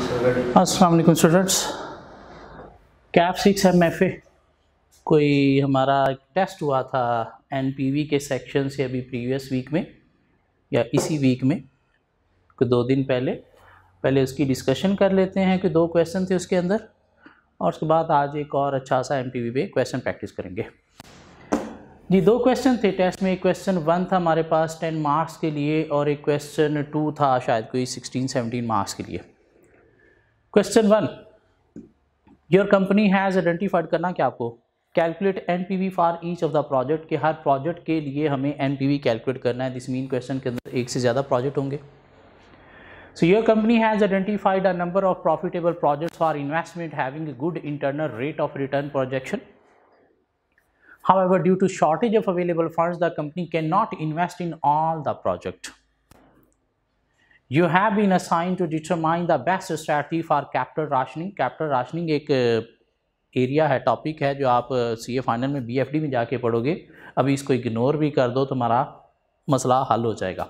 अस्सलाम वालेकुम students CAP six M F A कोई हमारा टेस्ट हुआ था एन पी वी के सेक्शन से अभी प्रीवियस वीक में या इसी वीक में कोई दो दिन पहले पहले उसकी डिस्कशन कर लेते हैं कि दो क्वेश्चन थे उसके अंदर और उसके बाद आज एक और अच्छा सा एन पी वी पे क्वेश्चन प्रैक्टिस करेंगे जी दो क्वेश्चन थे टेस्ट में एक क्वेश्चन वन था हमारे पास टेन मार्क्स के लिए और एक क्वेश्चन टू था शायद कोई सिक्सटीन सेवनटीन मार्क्स के लिए question one your company has identified करना क्या आपको calculate N P V for each of the project के हर प्रोजेक्ट के लिए हमें एन पी वी कैलकुलेट करना है दिस मीन क्वेश्चन के अंदर एक से ज़्यादा प्रोजेक्ट होंगे so your company has identified a number of profitable project for investment having good internal rate of return projection however due to shortage of available funds the company can not invest in all the project you have been assign to determine the best strategy for capital rationing capital rationing एक area uh, है topic है जो आप C A final में B F D में जाके पढ़ोगे अभी इसको इग्नोर भी कर दो तुम्हारा मसला हल हो जाएगा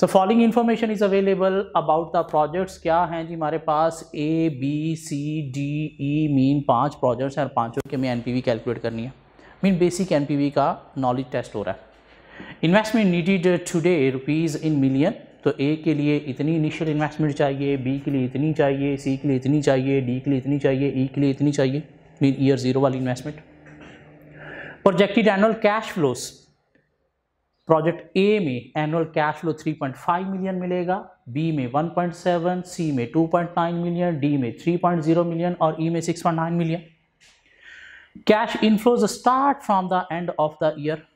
so following information is available about the projects क्या हैं जी हमारे पास A B C D E mean पांच प्रोजेक्ट्स हैं और पांचों के में एन पी वी कैलकुलेट करनी है mean basic N P V का नॉलेज टेस्ट हो रहा है investment needed today rupees in million तो ए के लिए इतनी इनिशियल इन्वेस्टमेंट चाहिए बी के लिए इतनी चाहिए सी के लिए इतनी चाहिए डी के लिए इतनी चाहिए ई e के लिए इतनी चाहिए मीन ईयर ज़ीरो वाली investment projected annual cash flows project A में एनुअल कैश फ्लो 3.5 मिलियन मिलेगा बी में 1.7 सी में 2.9 मिलियन डी में 3.0 मिलियन और ई e में 6.9 million cash inflows start from the end of the year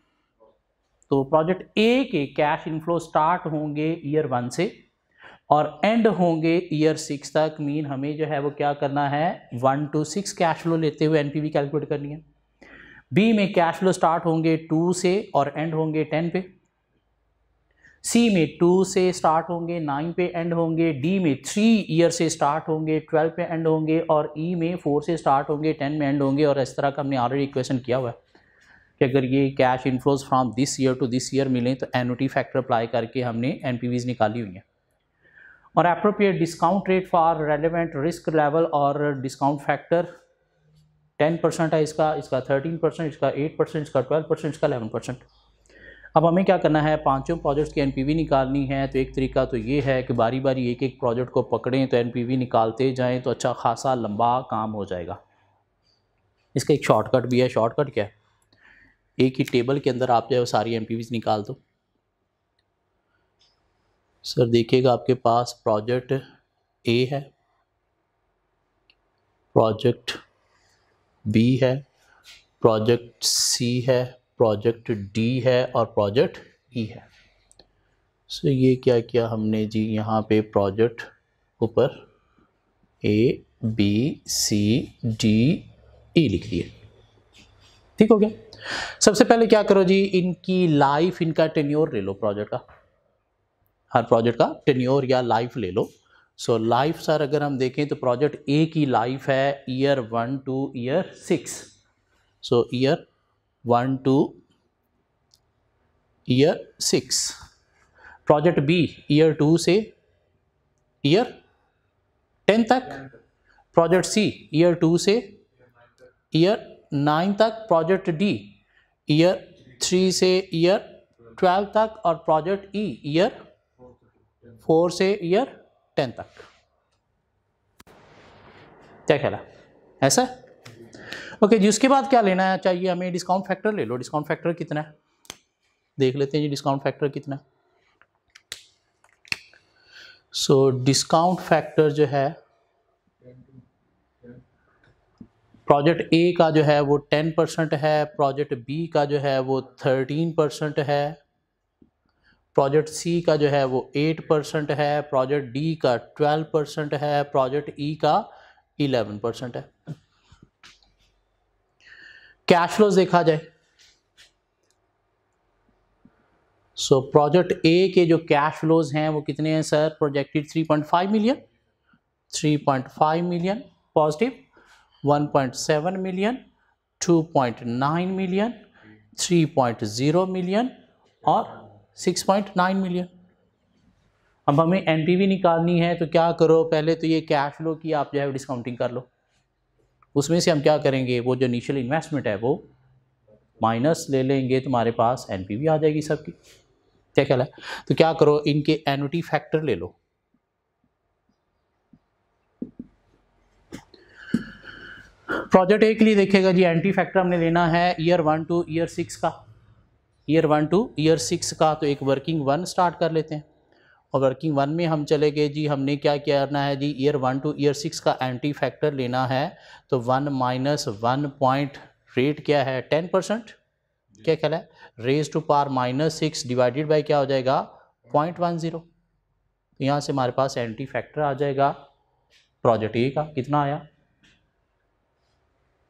तो प्रोजेक्ट ए के कैश इनफ्लो स्टार्ट होंगे ईयर वन से और एंड होंगे ईयर सिक्स तक मीन हमें जो है वो क्या करना है one two six cash flow लेते हुए एनपीवी कैलकुलेट करनी है बी में कैश फ्लो स्टार्ट होंगे टू से और एंड होंगे टेन पे सी में टू से स्टार्ट होंगे नाइन पे एंड होंगे डी में थ्री ईयर से स्टार्ट होंगे ट्वेल्व पे एंड होंगे और ई e में फोर से स्टार्ट होंगे टेन में एंड होंगे और इस तरह का हमने ऑलरेडी इक्वेशन किया हुआ है कि अगर ये cash inflows from this year to this year मिलें तो एनुटी फैक्टर अप्लाई करके हमने एन निकाली हुई हैं और appropriate discount rate for relevant risk level और डिस्काउंट फैक्टर टेन परसेंट है इसका इसका थर्टीन परसेंट इसका एट परसेंट इसका ट्वेल्व परसेंट इसका 11 परसेंट अब हमें क्या करना है पांचों प्रोजेक्ट्स की एनपीवी निकालनी है तो एक तरीका तो ये है कि बारी बारी एक एक प्रोजेक्ट को पकड़ें तो एनपीवी निकालते जाएं तो अच्छा खासा लंबा काम हो जाएगा इसका एक शॉर्टकट भी है शॉर्टकट क्या है एक ही टेबल के अंदर आप जो है सारी एम निकाल दो सर देखिएगा आपके पास प्रोजेक्ट ए है प्रोजेक्ट बी है प्रोजेक्ट सी है प्रोजेक्ट डी है और प्रोजेक्ट ई e है सो so, ये क्या किया हमने जी यहाँ पे प्रोजेक्ट ऊपर ए बी सी डी ई लिख लिया ठीक हो गया सबसे पहले क्या करो जी इनकी लाइफ इनका टेन्योर ले लो प्रोजेक्ट का हर प्रोजेक्ट का टेन्योर या लाइफ ले लो सो लाइफ सर अगर हम देखें तो प्रोजेक्ट ए की लाइफ है year one to year six so year one to year six project B year two से ईयर टेन तक प्रोजेक्ट सी ईयर टू से ईयर नाइन तक प्रोजेक्ट डी ईयर थ्री से ईयर ट्वेल्व तक और project E year four से year ten तक क्या ख्याल है ऐसा ओके जी उसके बाद क्या लेना चाहिए हमें डिस्काउंट फैक्टर ले लो डिस्काउंट फैक्टर कितना है देख लेते हैं जी डिस्काउंट फैक्टर कितना है सो डिस्काउंट फैक्टर जो है प्रोजेक्ट ए का जो है वो टेन परसेंट है प्रोजेक्ट बी का जो है वो थर्टीन परसेंट है प्रोजेक्ट सी का जो है वो एट परसेंट है प्रोजेक्ट डी का ट्वेल्व परसेंट है प्रोजेक्ट ई e का इलेवन परसेंट है कैश फ्लोज देखा जाए सो प्रोजेक्ट ए के जो कैश फ्लोज हैं वो कितने हैं sir projected five million three point five million positive 1.7 million 2.9 million 3.0 million और 6.9 मिलियन अब हमें एन निकालनी है तो क्या करो पहले तो ये कैश फ्लो की आप जो है डिस्काउंटिंग कर लो उसमें से हम क्या करेंगे वो जो इनिशियल इन्वेस्टमेंट है वो माइनस ले लेंगे तुम्हारे पास एन आ जाएगी सबकी क्या ख्याल है तो क्या करो इनके एनुटी फैक्टर ले लो प्रोजेक्ट ए के लिए देखेगा जी एंटी फैक्टर हमने लेना है year one to year six का year one to year six का तो एक वर्किंग वन स्टार्ट कर लेते हैं और वर्किंग वन में हम चले गए जी हमने क्या करना है जी year one to year six का एंटी फैक्टर लेना है तो one minus one point rate क्या है टेन परसेंट क्या ख्याल है raise to power minus six divided by क्या हो जाएगा पॉइंट वन ज़ीरो यहाँ से हमारे पास एंटी फैक्टर आ जाएगा प्रोजेक्ट ए का कितना आया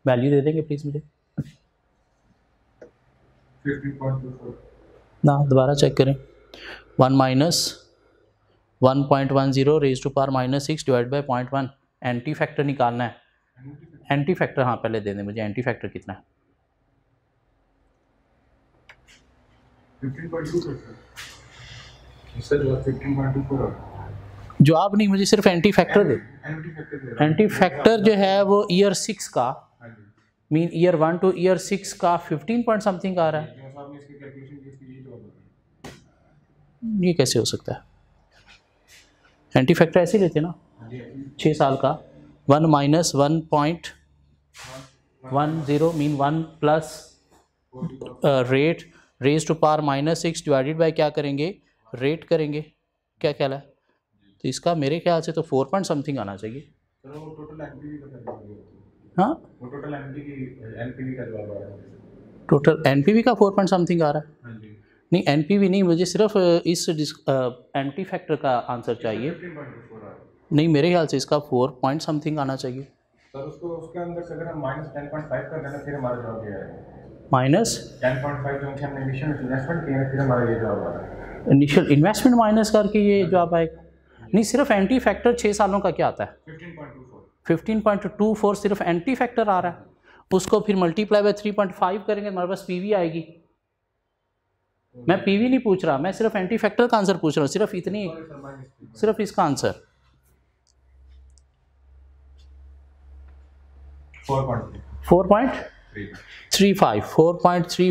वैल्यू दे देंगे प्लीज़ मुझे ना दोबारा चेक करें one minus one point one zero raise to power minus six divide by point one annuity factor निकालना है एंटी फैक्टर हाँ पहले दे दें मुझे एंटी फैक्टर कितना है जो आप नहीं मुझे सिर्फ एंटी फैक्टर दे एंटी फैक्टर जो है वो ईयर सिक्स का mean year one to year six का फिफ्टीन पॉइंट समथिंग आ रहा है ये कैसे हो सकता है एंटी फैक्टर ऐसे लेते ना हाँ हाँ छः साल का one minus one point one zero mean one plus rate raise to power minus six divided by क्या करेंगे रेट करेंगे क्या ख्याल है तो इसका मेरे ख्याल से तो फोर पॉइंट समथिंग आना चाहिए हाँ टोटल एन का फोर पॉइंट समथिंग आ रहा है हाँ नहीं एन नहीं मुझे सिर्फ uh, इस एंटी फैक्टर uh, का आंसर चाहिए नहीं मेरे ख्याल से इसका फोर पॉइंट समथिंग आना चाहिए माइनस इनिशियल इन्वेस्टमेंट माइनस करके ये हाँ जवाब आएगा नहीं सिर्फ एंटी फैक्टर छः सालों का क्या आता है 15.24 सिर्फ एंटी फैक्टर आ रहा है उसको फिर मल्टीप्लाई बाय 3.5 करेंगे हमारे पास पीवी आएगी मैं पीवी नहीं पूछ रहा मैं सिर्फ एंटी फैक्टर का आंसर पूछ रहा हूँ सिर्फ इतनी सिर्फ इसका आंसर थ्री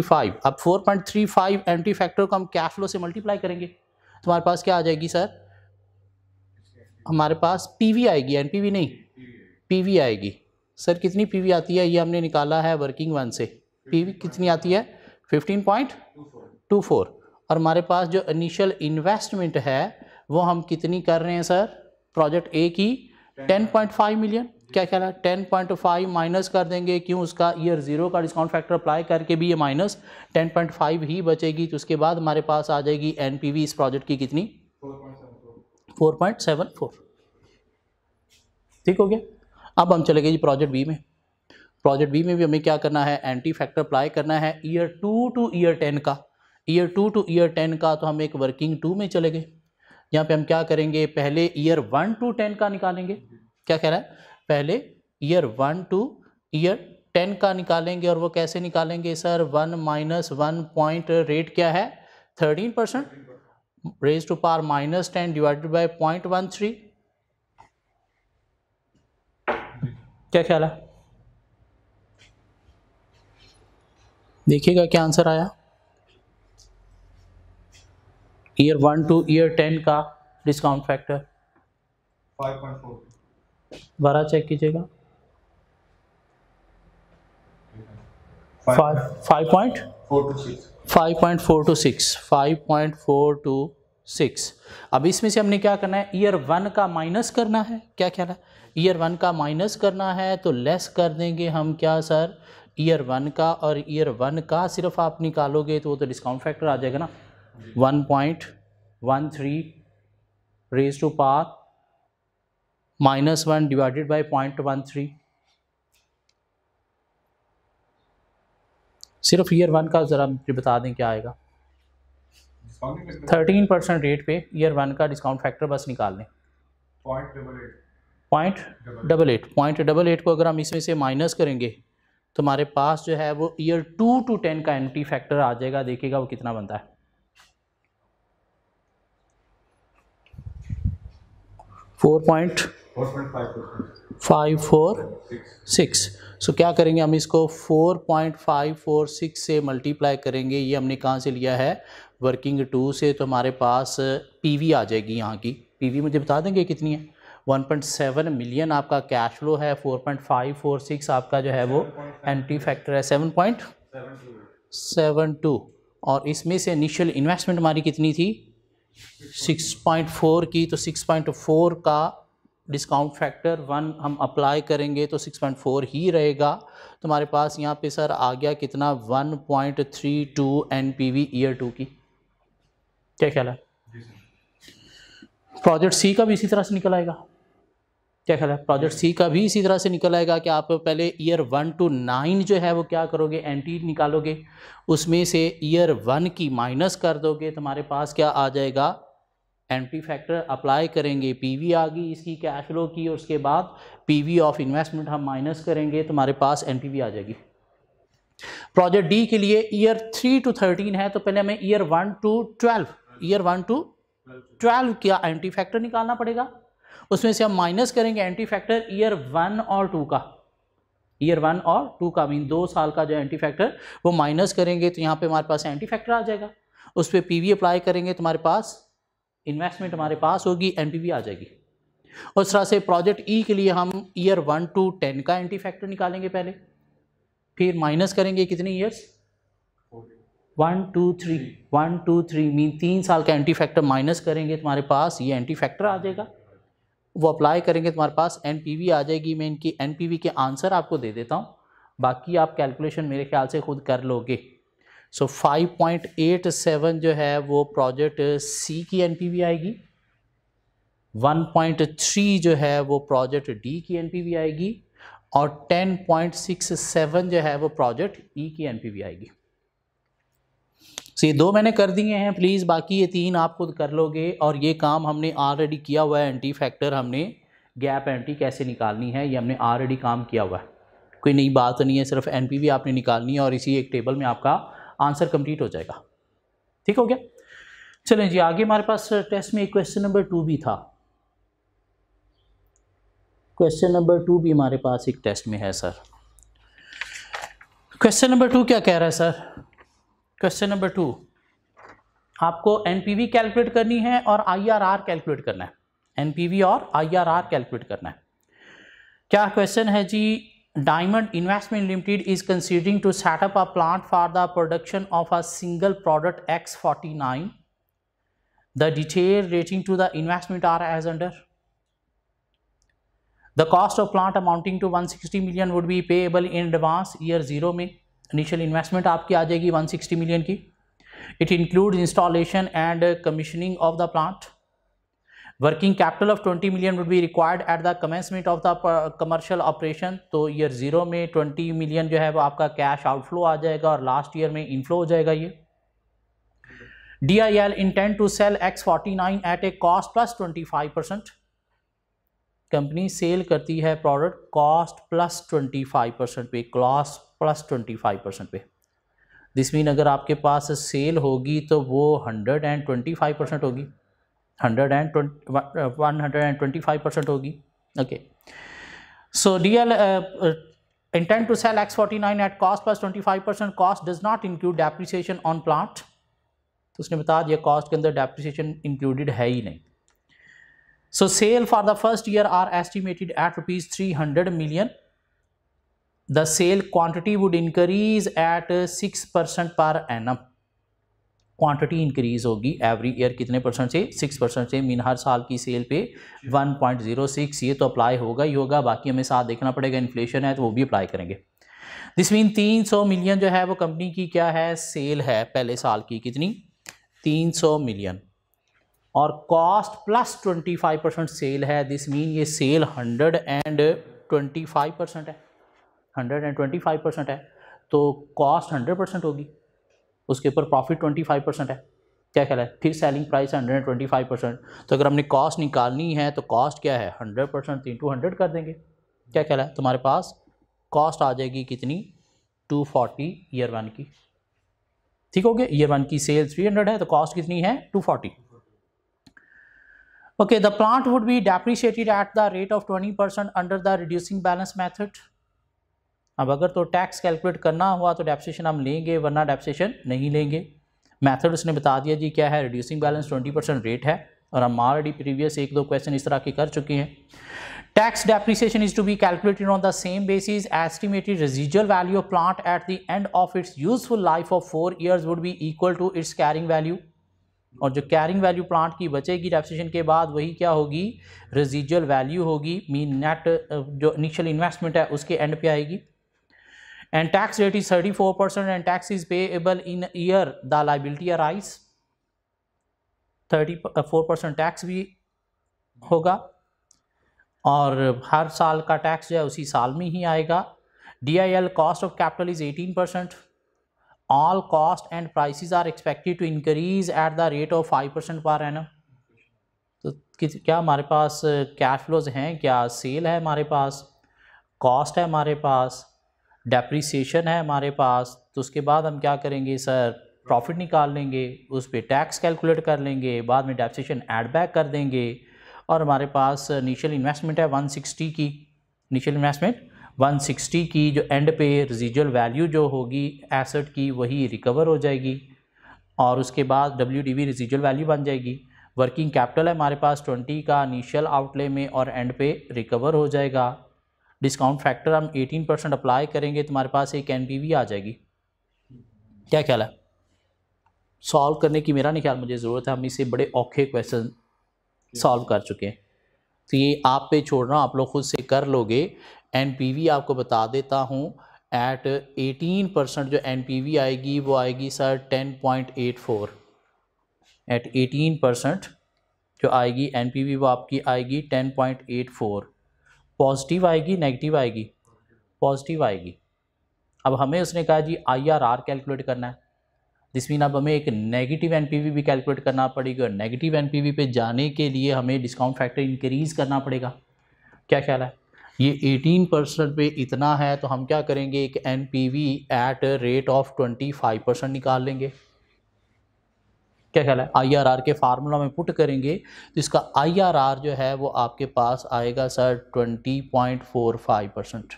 फाइव अब फाइव एंटी फैक्टर को हम कैश फ्लो से मल्टीप्लाई करेंगे तुम्हारे पास क्या आ जाएगी सर हमारे पास पीवी आएगी एनपीवी नहीं पीवी आएगी सर कितनी पीवी आती है ये हमने निकाला है वर्किंग वन से पीवी कितनी आती है 15.24 और हमारे पास जो इनिशियल इन्वेस्टमेंट है वो हम कितनी कर रहे हैं सर प्रोजेक्ट ए की 10.5 मिलियन क्या ख्याल है टेन पॉइंट फाइव माइनस कर देंगे क्यों उसका ईयर ज़ीरो का डिस्काउंट फैक्टर अप्लाई करके भी ये माइनस टेन पॉइंट फाइव ही बचेगी तो उसके बाद हमारे पास आ जाएगी वी इस प्रोजेक्ट की कितनी फोर पॉइंट सेवन फोर ठीक हो गया अब हम चले गए जी प्रोजेक्ट बी में प्रोजेक्ट बी में भी हमें क्या करना है एंटी फैक्टर अप्लाई करना है year two to year ten का year two to year ten का तो हम एक वर्किंग टू में चले गए यहाँ पे हम क्या करेंगे पहले ईयर वन टू टेन का निकालेंगे क्या कह रहा है पहले year one to year ten का निकालेंगे और वो कैसे निकालेंगे sir one minus one point rate क्या है thirteen percent raise to power minus ten divided by point one three क्या ख्याल है देखिएगा क्या आंसर आया year one to year ten का डिस्काउंट फैक्टर बारह चेक कीजिएगा five point five point four two six five point four two six अब इसमें से हमने क्या करना है ईयर वन का माइनस करना है क्या ख्याल है ईयर वन का माइनस करना है तो लेस कर देंगे हम क्या सर ईयर वन का और ईयर वन का सिर्फ आप निकालोगे तो वो तो डिस्काउंट फैक्टर आ जाएगा ना one point one three raise to power minus one divided by point one three सिर्फ ईयर वन का ज़रा मुझे बता दें क्या आएगा थर्टीन परसेंट रेट पे ईयर वन का डिस्काउंट फैक्टर बस निकाल लें point double eight point double eight point double eight को अगर हम इसमें से माइनस करेंगे तो हमारे पास जो है वो ईयर टू टू टेन का एंटी फैक्टर आ जाएगा देखिएगा वो कितना बनता है four point five four six so क्या करेंगे हम इसको four point five four six से मल्टीप्लाई करेंगे ये हमने कहाँ से लिया है वर्किंग टू से तो हमारे पास पीवी आ जाएगी यहाँ की पीवी मुझे बता देंगे कितनी है 1.7 मिलियन आपका कैश फ्लो है 4.546 आपका जो है वो एंटी फैक्टर है 7.72 और इसमें से इनिशियल इन्वेस्टमेंट हमारी कितनी थी 6.4 की तो 6.4 का डिस्काउंट फैक्टर वन हम अप्लाई करेंगे तो 6.4 ही रहेगा तो पास यहाँ पे सर आ गया कितना 1.32 पॉइंट ईयर टू की क्या ख्याल है प्रोजेक्ट सी का भी इसी तरह से निकल आएगा क्या ख्याल है प्रोजेक्ट सी का भी इसी तरह से निकल आएगा कि आप पहले ईयर वन टू नाइन जो है वो क्या करोगे एन निकालोगे उसमें से ईयर वन की माइनस कर दोगे तुम्हारे पास क्या आ जाएगा एंट्री फैक्टर अप्लाई करेंगे पीवी आ गई इसकी कैश फ्लो की और उसके बाद पीवी ऑफ इन्वेस्टमेंट हम माइनस करेंगे तुम्हारे पास एन आ जाएगी प्रोजेक्ट डी के लिए ईयर थ्री टू थर्टीन है तो पहले हमें year one to twelve year one to twelve क्या एंटी फैक्टर निकालना पड़ेगा उसमें से हम माइनस करेंगे एंटी फैक्टर ईयर वन और टू का ईयर वन और टू का मीन दो साल का जो एंटी फैक्टर वो माइनस करेंगे तो यहाँ पे हमारे पास एंटी फैक्टर आ जाएगा उस पर पी अप्लाई करेंगे तुम्हारे तो पास इन्वेस्टमेंट हमारे पास होगी एन आ जाएगी उस तरह से प्रोजेक्ट ई e के लिए हम ईयर वन टू टेन का एंटी फैक्टर निकालेंगे पहले फिर माइनस करेंगे कितने years one two three one two three mean तीन साल का एंटी फैक्टर माइनस करेंगे तुम्हारे तो पास ये एंटी फैक्टर आ जाएगा वो अप्लाई करेंगे तुम्हारे पास एन आ जाएगी मैं इनकी एन के आंसर आपको दे देता हूँ बाकी आप कैलकुलेशन मेरे ख्याल से खुद कर लोगे सो so, 5.87 जो है वो प्रोजेक्ट सी की एन आएगी 1.3 जो है वो प्रोजेक्ट डी की एन आएगी और 10.67 जो है वो प्रोजेक्ट ई e की एन आएगी सो ये दो मैंने कर दिए हैं प्लीज़ बाकी ये तीन आप खुद कर लोगे और ये काम हमने ऑलरेडी किया हुआ है एंटी फैक्टर हमने गैप एंटी कैसे निकालनी है ये हमने ऑलरेडी काम किया हुआ है कोई नई बात नहीं है सिर्फ एन भी आपने निकालनी है और इसी एक टेबल में आपका आंसर कम्प्लीट हो जाएगा ठीक हो गया चलें जी आगे हमारे पास टेस्ट में एक क्वेश्चन नंबर टू भी था क्वेश्चन नंबर टू भी हमारे पास एक टेस्ट में है सर क्वेश्चन नंबर टू क्या कह रहा है सर क्वेश्चन नंबर टू आपको एनपीवी कैलकुलेट करनी है और आईआरआर कैलकुलेट करना है एनपीवी और आईआरआर कैलकुलेट करना है क्या क्वेश्चन है जी diamond investment limited is considering to set up a plant for the production of a single product X forty nine the detail rating to the investment are as under the cost of plant amounting to sixty million would be payable in advance year zero में initial investment आपकी आ जाएगी 160 million की it include installation and commissioning of the plant working capital of 20 million would be required at the commencement of the commercial operation तो year zero में 20 million जो है वो आपका कैश आउटफ्लो आ जाएगा और लास्ट ईयर में इनफ्लो हो जाएगा ये D I L intent to sell X forty nine at a cost plus twenty five percent company sell करती है product cost plus twenty five percent पे cost plus twenty five percent पे this mean अगर आपके पास sale होगी तो वो hundred and twenty five percent होगी hundred and one hundred and twenty five percent होगी okay so to sell X forty nine at cost plus twenty five percent cost does not include depreciation on plant तो उसने बता दिया cost के अंदर depreciation included है ही नहीं so sale for the first year are estimated at rupees three hundred million the sale quantity would increase at six percent per annum quantity increase होगी एवरी ईयर कितने परसेंट से six percent से mean हर साल की cell पे one point zero six ये तो अप्लाई होगा ही होगा बाकी हमें साथ देखना पड़ेगा इन्फ्लेशन है तो वो भी अप्लाई करेंगे दिस मीन तीन सौ मिलियन जो है वो कंपनी की क्या है सेल है पहले साल की कितनी तीन सौ मिलियन और cost plus twenty five percent sale है दिस मीन ये sale hundred and twenty five percent है hundred and twenty five percent है तो कॉस्ट हंड्रेड परसेंट होगी उसके ऊपर प्रॉफिट ट्वेंटी फाइव परसेंट है क्या ख्याल है फिर selling price hundred and twenty five percent तो अगर हमने कॉस्ट निकालनी है तो कॉस्ट क्या है हंड्रेड परसेंट तीन टू हंड्रेड कर देंगे क्या ख्याल है तुम्हारे पास कॉस्ट आ जाएगी कितनी टू फोर्टी ईयर वन की ठीक हो गया ईयर वन की सेल थ्री हंड्रेड है तो कॉस्ट कितनी है two forty okay the plant would be depreciated at the rate of 20% under the reducing balance method अब अगर तो टैक्स कैलकुलेट करना हुआ तो डेप्सेशन हम लेंगे वरना डेप्सेशन नहीं लेंगे मैथड उसने बता दिया जी क्या है reducing balance twenty percent rate है और हम ऑलरेडी प्रीवियस एक दो क्वेश्चन इस तरह के कर चुके हैं tax depreciation is to be calculated on the same basis estimated residual value of plant at the end of its useful life of four years would be equal to its carrying value और जो carrying value plant की बचेगी depreciation के बाद वही क्या होगी residual value होगी मीन नेट जो इनिशियल इन्वेस्टमेंट है उसके एंड पे आएगी and tax rate is 34% and tax is payable in year the liability arise 34% tax भी होगा और हर साल का टैक्स जो है उसी साल में ही आएगा D I L cost of capital is eighteen percent all cost and price are expected to increase at the rate of five percent per ना तो क्या हमारे पास कैश uh, फ्लोज हैं क्या सेल है हमारे पास कॉस्ट है हमारे पास डेप्रीसीशन है हमारे पास तो उसके बाद हम क्या करेंगे सर प्रॉफिट निकाल लेंगे उस पर टैक्स कैलकुलेट कर लेंगे बाद में डेप्रीसीशन एडबैक बैक कर देंगे और हमारे पास निशियल इन्वेस्टमेंट है 160 की निशियल इन्वेस्टमेंट 160 की जो एंड पे रिजिजल वैल्यू जो होगी एसेट की वही रिकवर हो जाएगी और उसके बाद डब्ल्यू डी रिजिजल वैल्यू बन जाएगी वर्किंग कैपिटल है हमारे पास 20 का इनिशियल आउटले में और एंड पे रिकवर हो जाएगा डिस्काउंट फैक्टर हम 18 परसेंट अप्लाई करेंगे तुम्हारे पास एक एन भी आ जाएगी क्या ख्याल है सॉल्व करने की मेरा नहीं ख्याल मुझे ज़रूरत है हम इसे बड़े औखे क्वेश्चन सॉल्व कर चुके हैं तो ये आप पे छोड़ रहा हूँ आप लोग खुद से कर लोगे एन आपको बता देता हूँ एट 18 परसेंट जो एन आएगी वो आएगी सर 10.84 एट 18 परसेंट जो आएगी एन वो आपकी आएगी 10.84 पॉजिटिव आएगी नेगेटिव आएगी पॉजिटिव आएगी अब हमें उसने कहा जी आई आर आर कैलकुलेट करना है दिस मीन अब हमें एक नेगेटिव एनपीवी भी कैलकुलेट करना पड़ेगा नेगेटिव एनपीवी पे जाने के लिए हमें डिस्काउंट फैक्टर इंक्रीज़ करना पड़ेगा क्या ख्याल है ये 18 परसेंट पे इतना है तो हम क्या करेंगे एक N P V at rate of 25 percent निकाल लेंगे क्या ख्याल है आईआरआर के फार्मूला में पुट करेंगे तो इसका आईआरआर जो है वो आपके पास आएगा sir twenty point four five percent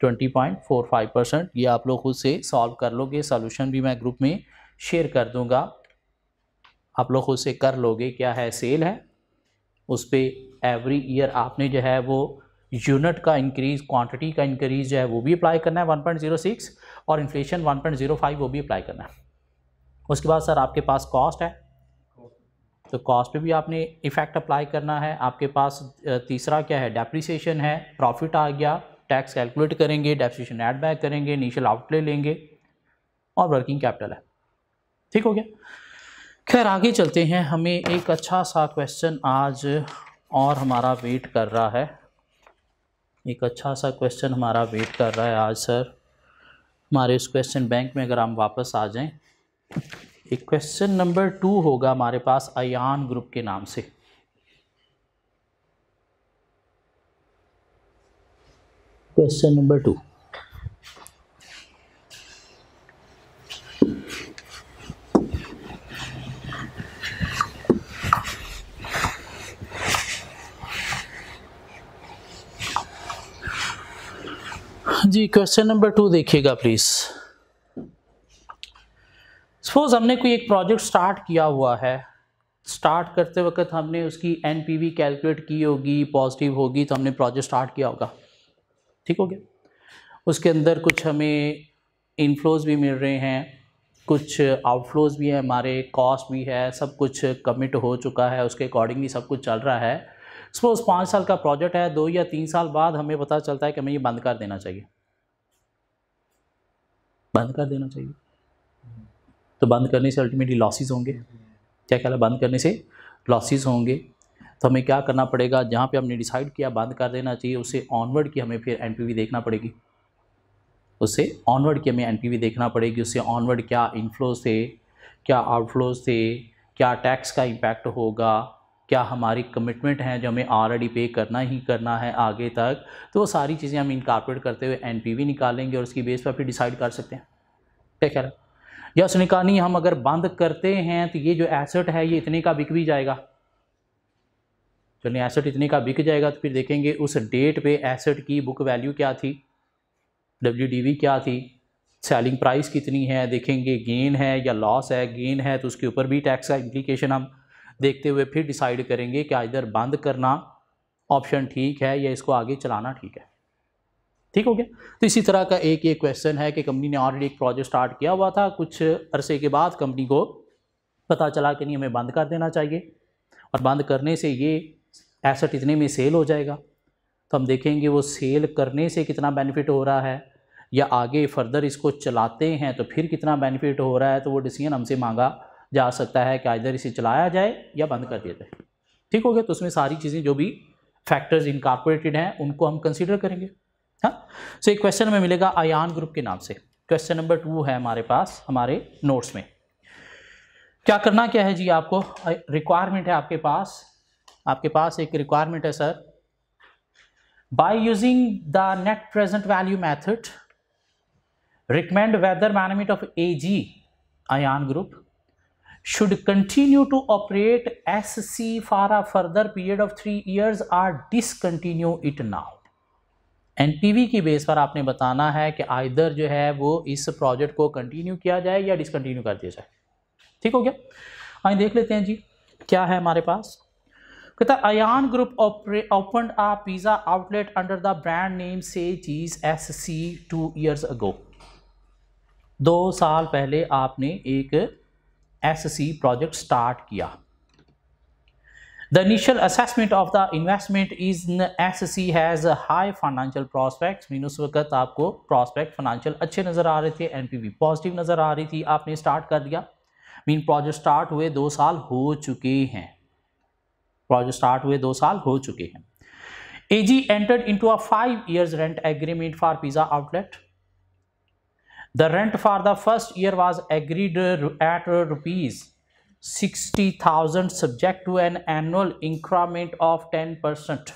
twenty point four five percent ये आप लोग खुद से सॉल्व कर लोगे सोल्यूशन भी मैं ग्रुप में शेयर कर दूंगा आप लोग खुद से कर लोगे क्या है सेल है उस पर एवरी ईयर आपने जो है वो यूनिट का इंक्रीज क्वांटिटी का इंक्रीज जो है वो भी अप्लाई करना है 1.06 और इन्फ्लेशन 1.05 वो भी अप्लाई करना है उसके बाद सर आपके पास कॉस्ट है तो कॉस्ट पे भी आपने इफ़ेक्ट अप्लाई करना है आपके पास तीसरा क्या है डेप्रिसिएशन है प्रॉफिट आ गया टैक्स कैलकुलेट करेंगे डेप्रिसिएशन ऐड बैक करेंगे इनिशियल आउटले लेंगे और वर्किंग कैपिटल है ठीक हो गया खैर आगे चलते हैं हमें एक अच्छा सा क्वेश्चन आज और हमारा वेट कर रहा है एक अच्छा सा क्वेश्चन हमारा वेट कर रहा है आज सर हमारे उस क्वेश्चन बैंक में अगर हम वापस आ जाएं एक क्वेश्चन नंबर टू होगा हमारे पास अयान ग्रुप के नाम से क्वेश्चन नंबर टू जी क्वेश्चन नंबर टू देखिएगा प्लीज़ सपोज हमने कोई एक प्रोजेक्ट स्टार्ट किया हुआ है स्टार्ट करते वक्त हमने उसकी एन कैलकुलेट की होगी पॉजिटिव होगी तो हमने प्रोजेक्ट स्टार्ट किया होगा ठीक हो गया उसके अंदर कुछ हमें इनफ्लोज भी मिल रहे हैं कुछ आउटफ्लोज भी है हमारे कॉस्ट भी है सब कुछ कमिट हो चुका है उसके अकॉर्डिंगली सब कुछ चल रहा है सपोज पाँच साल का प्रोजेक्ट है दो या तीन साल बाद हमें पता चलता है कि हमें ये बंद कर देना चाहिए बंद कर देना चाहिए तो बंद करने से अल्टीमेटली लॉसेज होंगे क्या कहला बंद करने से लॉसेज होंगे तो हमें क्या करना पड़ेगा जहाँ पे हमने डिसाइड किया बंद कर देना चाहिए उससे ऑनवर्ड की हमें फिर एनपीवी देखना पड़ेगी उससे ऑनवर्ड की हमें एनपीवी देखना पड़ेगी उससे ऑनवर्ड क्या इनफ्लोज थे क्या आउटफ्लोज थे क्या टैक्स का इम्पैक्ट होगा क्या हमारी कमिटमेंट हैं जो हमें ऑलरेडी पे करना ही करना है आगे तक तो वो सारी चीज़ें हम इनकारपोरेट करते हुए एनपीवी निकालेंगे और उसकी बेस पर फिर डिसाइड कर सकते हैं क्या कह रहा है या उसने कहा नहीं हम अगर बंद करते हैं तो ये जो एसेट है ये इतने का बिक भी जाएगा चलिए एसेट इतने का बिक जाएगा तो फिर देखेंगे उस डेट पे एसेट की बुक वैल्यू क्या थी डब्ल्यू क्या थी सेलिंग प्राइस कितनी है देखेंगे गेन है या लॉस है गेन है तो उसके ऊपर भी टैक्स का इम्प्लीकेशन हम देखते हुए फिर डिसाइड करेंगे कि इधर बंद करना ऑप्शन ठीक है या इसको आगे चलाना ठीक है ठीक हो गया तो इसी तरह का एक ये क्वेश्चन है कि कंपनी ने ऑलरेडी एक प्रोजेक्ट स्टार्ट किया हुआ था कुछ अरसे के बाद कंपनी को पता चला कि नहीं हमें बंद कर देना चाहिए और बंद करने से ये एसेट इतने में सेल हो जाएगा तो हम देखेंगे वो सेल करने से कितना बेनिफिट हो रहा है या आगे फर्दर इसको चलाते हैं तो फिर कितना बेनिफिट हो रहा है तो वो डिसीजन हमसे मांगा जा सकता है कि इधर इसे चलाया जाए या बंद कर दिया जाए ठीक हो गया तो उसमें सारी चीज़ें जो भी फैक्टर्स इनकारपोरेटेड हैं उनको हम कंसिडर करेंगे हाँ सो एक क्वेश्चन हमें मिलेगा आयान ग्रुप के नाम से क्वेश्चन नंबर टू है हमारे पास हमारे नोट्स में क्या करना क्या है जी आपको रिक्वायरमेंट है आपके पास आपके पास एक रिक्वायरमेंट है sir by using the net present value method recommend whether management of A G Ayaan group should continue to operate S C for a further period of three years or discontinue it now N की base पर आपने बताना है कि either जो है वो इस प्रोजेक्ट को कंटिन्यू किया जाए या डिसकंटिन्यू कर दिया जाए ठीक हो गया आइए देख लेते हैं जी क्या है हमारे पास कहता Ayaan group open a pizza outlet under the brand name say cheese S C two years ago दो साल पहले आपने एक एस सी प्रोजेक्ट स्टार्ट किया The initial assessment of the investment is SC has a high financial prospects mean उस वक्त आपको prospect financial अच्छे नज़र आ रहे थे NPV पॉजिटिव नज़र आ रही थी आपने स्टार्ट कर दिया मीन प्रोजेक्ट स्टार्ट हुए दो साल हो चुके हैं प्रोजेक्ट स्टार्ट हुए दो साल हो चुके हैं AG entered into a five years rent agreement for pizza outlet. The rent for the first year was agreed at rupees thousand subject to an annual increment of ten percent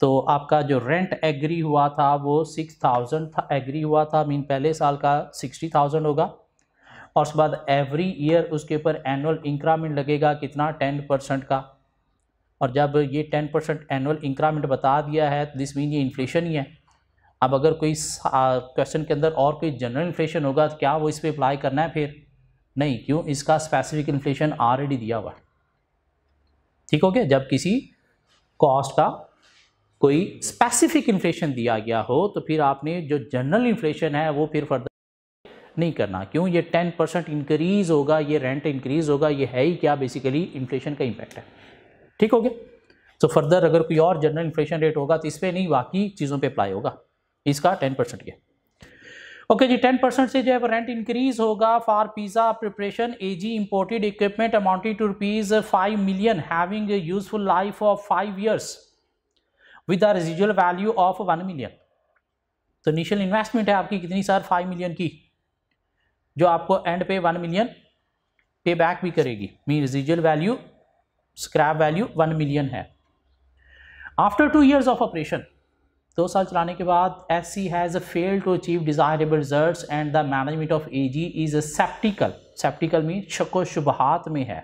तो आपका जो rent agree हुआ था वो six thousand था agree हुआ था mean पहले साल का सिक्सटी थाउजेंड होगा और उसके बाद एवरी ईयर उसके ऊपर एनुअल इंक्रामेंट लगेगा कितना टेन परसेंट का और जब ये टेन परसेंट एनुअल इंक्रामेंट बता दिया है तो दिस मीन ये इन्फ्लेशन ही है अब अगर कोई क्वेश्चन के अंदर और कोई जनरल इन्फ्लेशन होगा तो क्या वो इस पर अप्लाई करना है फिर नहीं क्यों इसका स्पेसिफिक इन्फ्लेशन ऑलरेडी दिया हुआ है ठीक हो गया जब किसी कॉस्ट का कोई स्पेसिफिक इन्फ्लेशन दिया गया हो तो फिर आपने जो जनरल इन्फ्लेशन है वो फिर फर्दर नहीं करना क्यों ये टेन परसेंट इंक्रीज होगा ये रेंट इंक्रीज होगा ये है ही क्या बेसिकली इन्फ्लेशन का इम्पैक्ट है ठीक हो गया तो फर्दर अगर कोई और जनरल इन्फ्लेशन रेट होगा तो इस पर नहीं बाकी चीज़ों पर अप्लाई होगा इसका टेन परसेंट क्या ओके जी टेन परसेंट से जो है रेंट इंक्रीज होगा for pizza preparation AG imported equipment amounted to rupees five million having useful life of five years with the residual value of one million तो initial investment है आपकी कितनी sir five million की जो आपको and पे one million पे back भी करेगी mean residual value scrap value one million है after two years of operation दो साल चलाने के बाद S C has fail to achieve desirable result and the management of A G is a sceptical sceptical mean शको शुबहत में है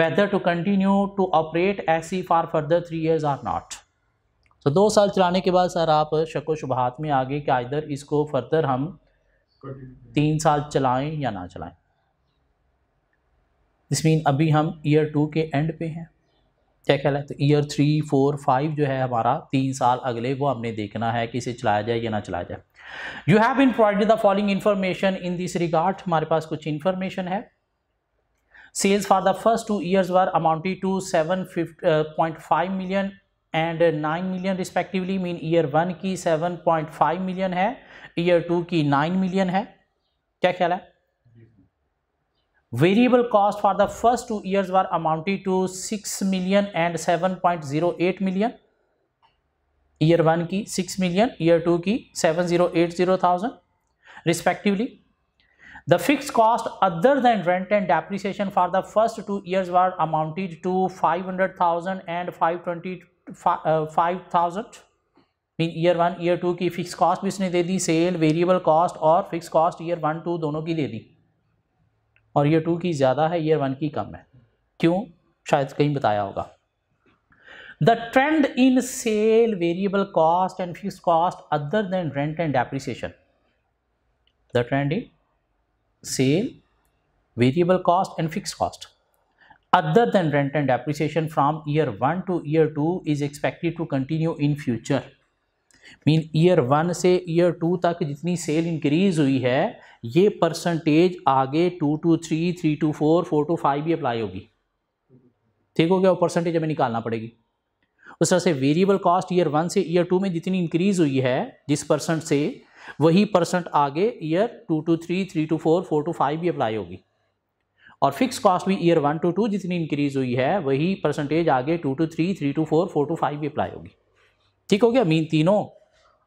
whether to continue to operate S C for further three years or not तो दो साल चलाने के बाद सर आप शको शुबहत में आ गए कि आइधर इसको फर्दर हम तीन साल चलाएं या ना चलाएं दिस मीन अभी हम ईयर टू के एंड पे हैं क्या ख्याल है तो ईयर थ्री फोर फाइव जो है हमारा तीन साल अगले वो हमने देखना है कि इसे चलाया जाए या ना चलाया जाए you have been provided the following information in this regard हमारे पास कुछ इन्फॉर्मेशन है sales for the first two years were amounted to seven point five million and nine million respectively mean year one की seven point five million है year two की nine million है क्या ख्याल है Variable cost for the first two years were amounted to 6 million and 7.08 million. Year 1 की 6 million, year 2 की 7,080,000 respectively. The fixed cost other than rent and depreciation for the first two years were amounted to 500,000 and 525,000. Mean year one year two की fix cost भी इसने दे दी sale variable cost और fix cost year one two दोनों की दे दी और year two की ज़्यादा है ईयर वन की कम है क्यों शायद कहीं बताया होगा the trend in sale variable cost and fix cost other than rent and appreciation the trend in sale variable cost and fix cost other than rent and depreciation from year one to year two is expected to continue in future mean year one से year two तक जितनी sale increase हुई है ये percentage आगे two to three three to four four to five भी apply होगी ठीक हो गया और परसेंटेज हमें निकालना पड़ेगी उस तरह से वेरिएबल कॉस्ट ईयर वन से ईयर टू में जितनी इंक्रीज हुई है जिस परसेंट से वही परसेंट आगे year two to three three to four four to five भी अप्लाई होगी और फिक्स कॉस्ट भी ईयर वन टू टू जितनी इंक्रीज हुई है वही परसेंटेज आगे two to three three to four four to five भी अप्लाई होगी ठीक हो गया मीन तीनों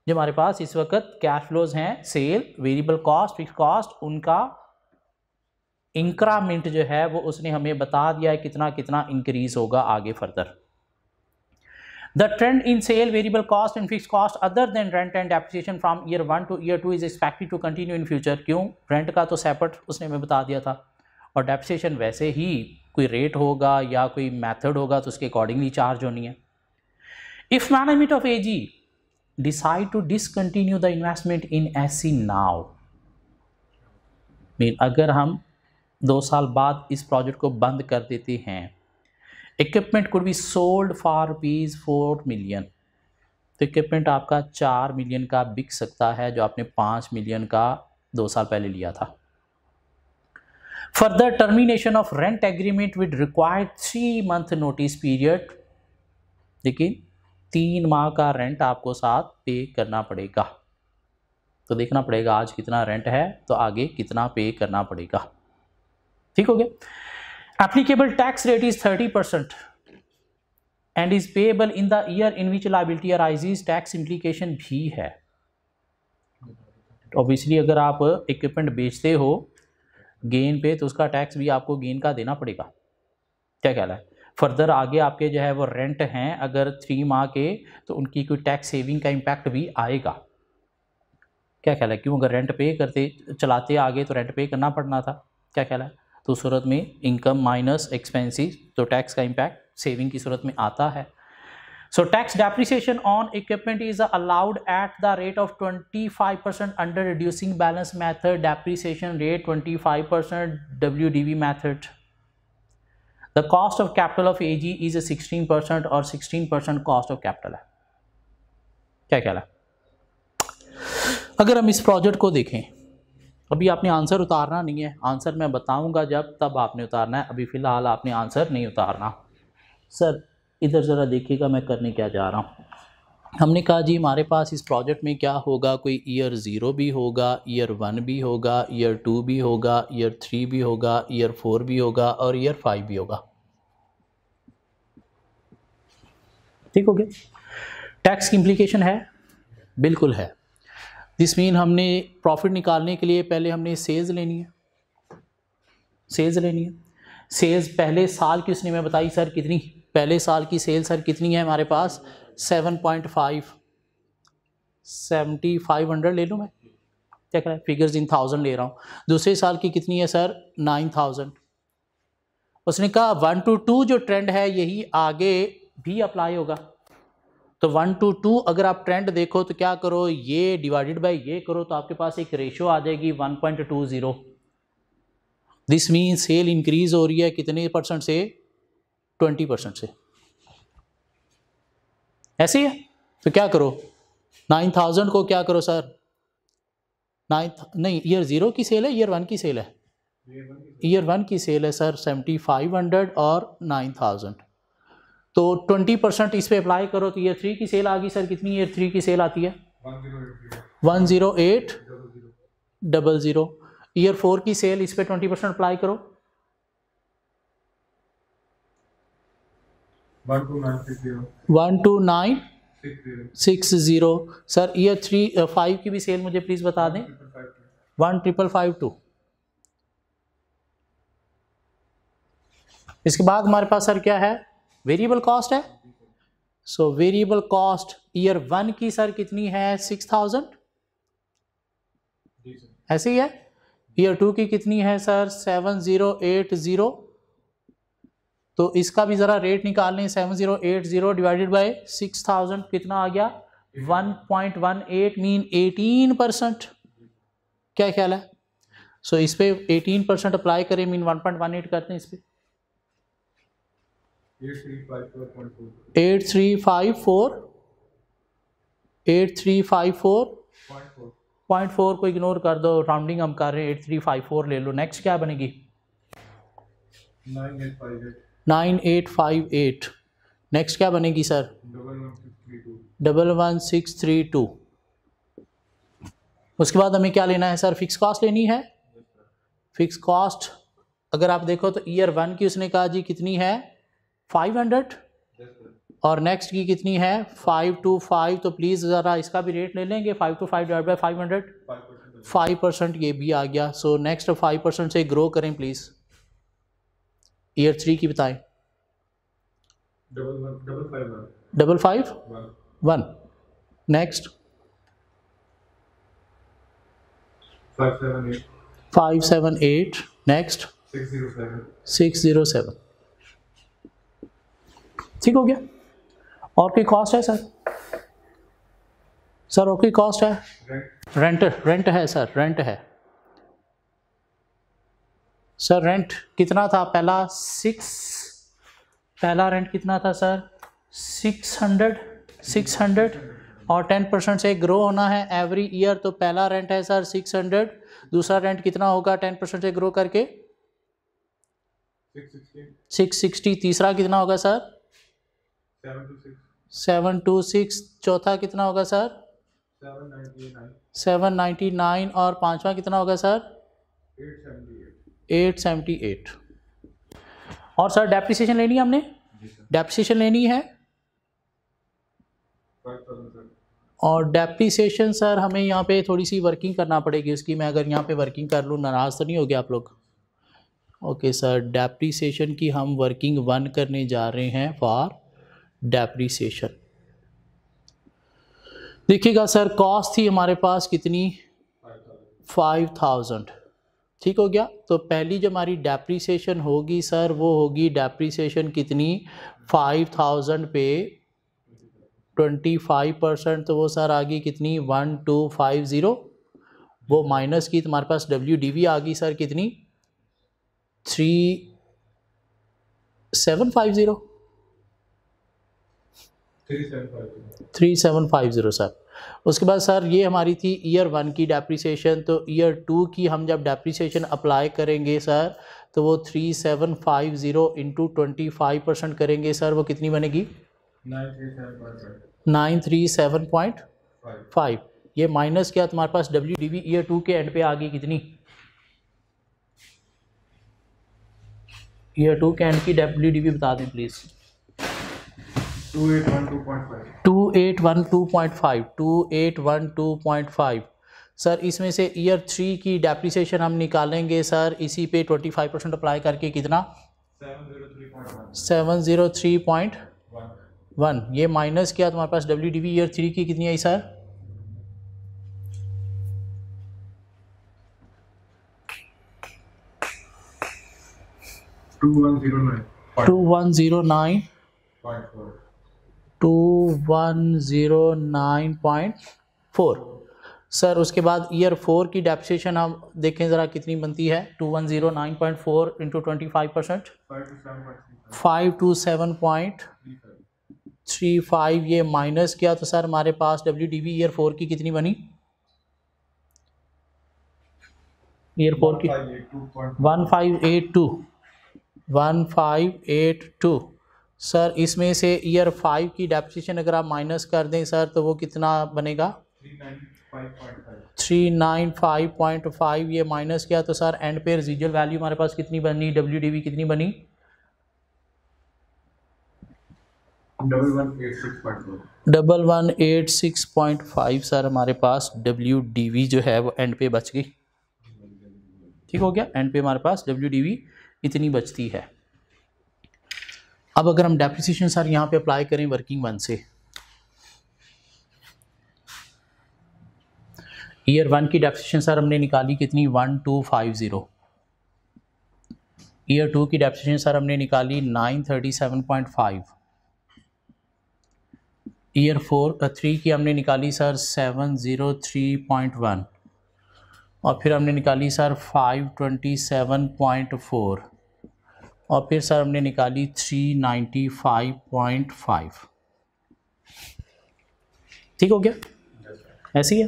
जो हमारे पास इस वक्त कैश फ्लोज हैं sale variable cost fix cost उनका इंक्रामेंट जो है वो उसने हमें बता दिया है कितना कितना इंक्रीज होगा आगे further the trend in sale variable cost and fix cost other than rent and appreciation from year one to year two is expected to continue in future क्यों रेंट का तो सेपरेट उसने हमें बता दिया था और डेप्रिसिएशन वैसे ही कोई रेट होगा या कोई मैथड होगा तो उसके अकॉर्डिंगली चार्ज होनी है if management of AG decide to discontinue the investment in SC now mean अगर हम दो साल बाद इस प्रोजेक्ट को बंद कर देते हैं equipment could be sold for rupees four million तो इक्विपमेंट आपका चार मिलियन का बिक सकता है जो आपने पाँच मिलियन का दो साल पहले लिया था further termination of rent agreement with required three month notice period लेकिन तीन माह का रेंट आपको साथ पे करना पड़ेगा तो देखना पड़ेगा आज कितना रेंट है तो आगे कितना पे करना पड़ेगा ठीक हो गया applicable tax rate is thirty percent and is payable in the year in which liability arise tax implication भी है ऑब्वियसली अगर आप इक्विपमेंट बेचते हो गेन पे तो उसका टैक्स भी आपको गेन का देना पड़ेगा क्या ख्याल है फर्दर आगे आपके जो है वो रेंट हैं अगर थ्री माह के तो उनकी कोई टैक्स सेविंग का इम्पैक्ट भी आएगा क्या ख्याल है क्यों अगर रेंट पे करते चलाते आगे तो रेंट पे करना पड़ना था क्या ख्याल है तो सूरत में इनकम माइनस एक्सपेंसिस तो टैक्स का इम्पैक्ट सेविंग की सूरत में आता है allowed at the rate of twenty five percent under reducing balance 25% under rate twenty five percent W 25% V method the of capital of A G is a sixteen percent और sixteen percent cost of capital है क्या कहला अगर हम इस project को देखें अभी आपने आंसर उतारना नहीं है आंसर मैं बताऊंगा जब तब आपने उतारना है अभी फ़िलहाल आपने आंसर नहीं उतारना सर इधर ज़रा देखिएगा मैं करने क्या जा रहा हूँ हमने कहा जी हमारे पास इस प्रोजेक्ट में क्या होगा कोई ईयर ज़ीरो भी होगा ईयर वन भी होगा ईयर टू भी होगा ईयर थ्री भी होगा ईयर फोर भी होगा और ईयर फाइव भी होगा ठीक हो गया टैक्स की इम्प्लीकेशन है बिल्कुल है दिस मीन हमने प्रॉफिट निकालने के लिए पहले हमने सेल्स लेनी है सेल्स लेनी है सेल्स पहले साल की उसने मैं बताई सर कितनी पहले साल की सेल सर कितनी है हमारे पास seven point five seventy five hundred ले लूँ मैं क्या है फिगर्स इन थाउजेंड ले रहा हूँ दूसरे साल की कितनी है सर नाइन थाउजेंड उसने कहा वन टू टू जो ट्रेंड है यही आगे भी अप्लाई होगा तो वन टू टू अगर आप ट्रेंड देखो तो क्या करो ये डिवाइडेड बाय ये करो तो आपके पास एक रेशो आ जाएगी one point two zero this mean sale increase हो रही है कितने परसेंट से ट्वेंटी परसेंट से ऐसे ही है तो क्या करो नाइन थाउजेंड को क्या करो सर नाइन नहीं ईयर ज़ीरो की सेल है ईयर वन की सेल है ईयर वन की सेल है सर सेवेंटी फाइव हंड्रेड और नाइन थाउजेंड तो ट्वेंटी परसेंट इस पर अप्लाई करो तो ईयर थ्री की सेल आ गई सर कितनी ईयर थ्री की सेल आती है one zero eight double zero year four की सेल इस पर ट्वेंटी परसेंट अप्लाई करो one two nine six zero sir ये थ्री फाइव की भी सेल मुझे प्लीज़ बता दें वन ट्रिपल फाइव टू इसके बाद हमारे पास सर क्या है वेरिएबल कॉस्ट है so variable cost year one की सर कितनी है सिक्स थाउजेंड ऐसे ही है ईयर टू की कितनी है sir seven zero eight zero तो इसका भी ज़रा रेट निकाल लें seven zero eight zero divided by six thousand कितना आ गया one point one eight mean eighteen percent क्या ख्याल है सो so, इस पर एटीन परसेंट अप्लाई करें mean one point one eight करते हैं इस पर eight three five four eight three five four point four को इग्नोर कर दो राउंडिंग हम कर रहे हैं एट थ्री फाइव फोर ले लो नेक्स्ट क्या बनेगी nine eight five eight nine eight five eight next क्या बनेगी sir double one six three two उसके बाद हमें क्या लेना है सर फिक्स कॉस्ट लेनी है फिक्स कॉस्ट अगर आप देखो तो ईयर वन की उसने कहा जी कितनी है फाइव हंड्रेड और नेक्स्ट की कितनी है फाइव टू फाइव तो प्लीज़ ज़रा इसका भी रेट ले लेंगे five two five divide by five hundred five percent ये भी आ गया सो नेक्स्ट फाइव परसेंट से ग्रो करें प्लीज़ ईयर थ्री की बताएं double five one next five seven eight next six zero seven ठीक हो गया और कोई कॉस्ट है सर सर और कोई कॉस्ट है रेंट रेंट है सर रेंट है सर रेंट कितना था पहला सिक्स पहला रेंट कितना था sir six hundred six hundred और टेन परसेंट से ग्रो होना है एवरी ईयर तो पहला रेंट है सर सिक्स हंड्रेड दूसरा रेंट कितना होगा टेन परसेंट से ग्रो करके सिक्स सिक्सटी तीसरा कितना होगा सर सेवन टू सिक्स चौथा कितना होगा सर सेवन नाइन्टी नाइन और पांचवा कितना होगा सर एट सेवेंटी एट और सर डेप्रिसिएशन लेनी है हमने डेप्रिसिएशन लेनी है और डेप्रिसिएशन सर हमें यहाँ पे थोड़ी सी वर्किंग करना पड़ेगी उसकी मैं अगर यहाँ पे वर्किंग कर लूँ नाराज़ तो नहीं हो गया आप लोग ओके सर डेप्रिसिएशन की हम वर्किंग वन करने जा रहे हैं फॉर डेप्रिसिएशन देखिएगा सर कॉस्ट थी हमारे पास कितनी फाइव थाउजेंड ठीक हो गया तो पहली जो हमारी डेप्रीसीशन होगी सर वो होगी डेप्रीसीशन कितनी फाइव थाउजेंड पे ट्वेंटी फाइव परसेंट तो वो सर आ गई कितनी वन टू फाइव ज़ीरो वो माइनस की तुम्हारे पास डब्ल्यू डी वी आ गई सर कितनी three seven five zero three seven five zero sir उसके बाद सर ये हमारी थी ईयर वन की डेप्रीसीशन तो ईयर टू की हम जब डेप्रीसीशन अप्लाई करेंगे सर तो वो three seven five zero into twenty five percent करेंगे सर वो कितनी बनेगी nine three seven point five ये माइनस क्या तुम्हारे पास W D V year two के एंड पे आ गई कितनी ईयर टू के एंड की डब्ल्यू डी वी बता दें please two eight one two point five 2812.5 sir इसमें से ईयर थ्री की डेप्रिसिएशन हम निकालेंगे सर इसी पे 25 परसेंट अप्लाई करके कितना 703.1 ये माइनस किया तुम्हारे पास W D V year three की कितनी आई sir two one zero nine two one zero nine point four sir उसके बाद ईयर फोर की डेप्सीशन आप देखें ज़रा कितनी बनती है two one zero nine point four into twenty five percent five two seven point three five ये माइनस किया तो सर हमारे पास W D V year four की कितनी बनी ईयर फोर की one five eight two one five eight two sir इसमें से ईयर फाइव की डेप्रिसिएशन अगर आप माइनस कर दें सर तो वो कितना बनेगा three nine five point five ये माइनस किया तो सर एंड पे रिजिजल वैल्यू हमारे पास कितनी बनी डब्ल्यू डी वी कितनी बनी double one eight six point five sir हमारे पास डब्ल्यू डी वी जो है वो एंड पे बच गई ठीक हो गया एंड पे हमारे पास डब्ल्यू डी वी इतनी बचती है अब अगर हम डेप्रिसिएशन सर यहाँ पे अप्लाई करें वर्किंग वन से ईयर वन की डेप्रिसिएशन सर हमने निकाली कितनी one two five zero year two की डेप्रिसिएशन सर हमने निकाली nine thirty seven point five year four three की हमने निकाली sir seven zero three point one और फिर हमने निकाली sir five twenty seven point four और फिर सर हमने निकाली 395.5 ठीक हो गया ऐसी है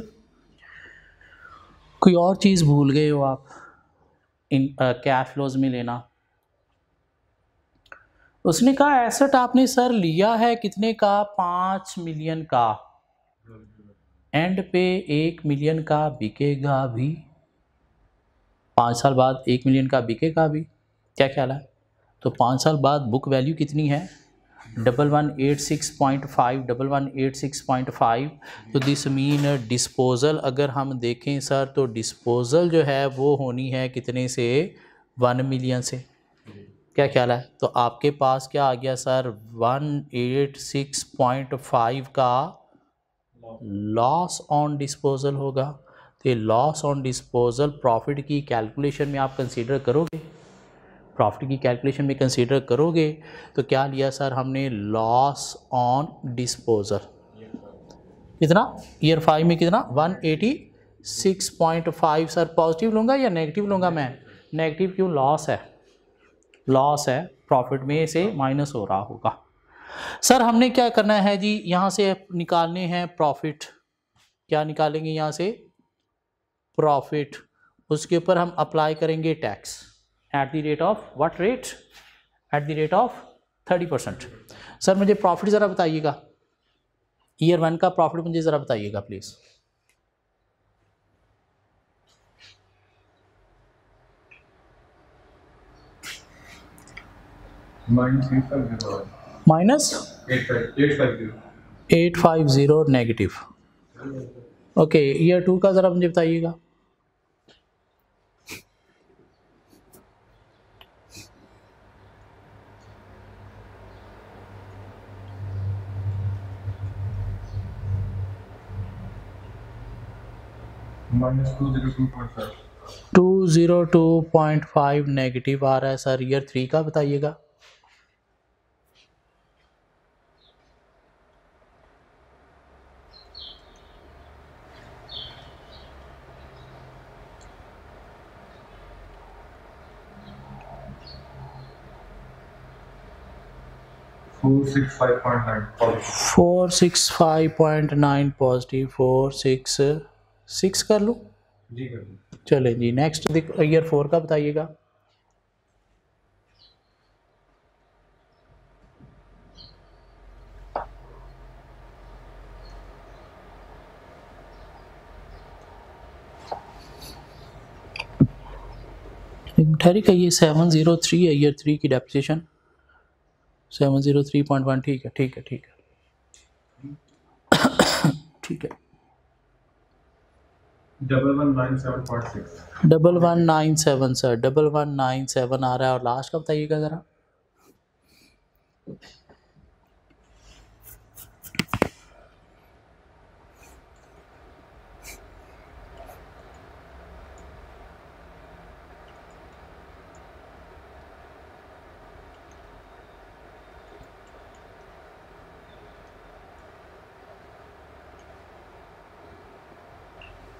कोई और चीज़ भूल गए हो आप इन कैश फ्लोज में लेना उसने कहा एसेट आपने सर लिया है कितने का पाँच मिलियन का एंड पे एक मिलियन का बिकेगा भी पाँच साल बाद एक मिलियन का बिकेगा भी क्या ख्याल है तो पाँच साल बाद बुक वैल्यू कितनी है double one eight six point five double one eight six point five तो दिस मीन डिस्पोज़ल अगर हम देखें सर तो डिस्पोज़ल जो है वो होनी है कितने से वन मिलियन से क्या ख्याल है तो आपके पास क्या आ गया sir one eight six point five का लॉस ऑन डिस्पोज़ल होगा तो ये लॉस ऑन डिस्पोज़ल प्रॉफिट की कैलकुलेशन में आप कंसीडर करोगे प्रॉफिट की कैलकुलेशन में कंसीडर करोगे तो क्या लिया सर हमने लॉस ऑन डिस्पोजल कितना ईयर फाइव में कितना one eighty six point five sir positive लूँगा या नेगेटिव लूँगा मैं नेगेटिव क्यों लॉस है लॉस है प्रॉफिट में से माइनस हो रहा होगा सर हमने क्या करना है जी यहाँ से निकालने हैं प्रॉफिट क्या निकालेंगे यहाँ से प्रॉफिट उसके ऊपर हम अप्लाई करेंगे tax at the rate of what rate at the rate of thirty percent sir मुझे प्रॉफिट ज़रा बताइएगा ईयर वन का प्रॉफिट मुझे ज़रा बताइएगा please minus eight five zero negative okay year two का ज़रा मुझे बताइएगा two zero two point five negative आ रहा है सर ईयर थ्री का बताइएगा four six five point nine positive four six six कर लूँ जी चले जी नेक्स्ट ईयर फोर का बताइएगा ठहरी का ये सेवन ज़ीरो थ्री है ईयर थ्री की depreciation seven zero three point one ठीक है ठीक है ठीक है ठीक है double one nine seven double one nine seven sir double one nine seven आ रहा है और लास्ट का बताइएगा ज़रा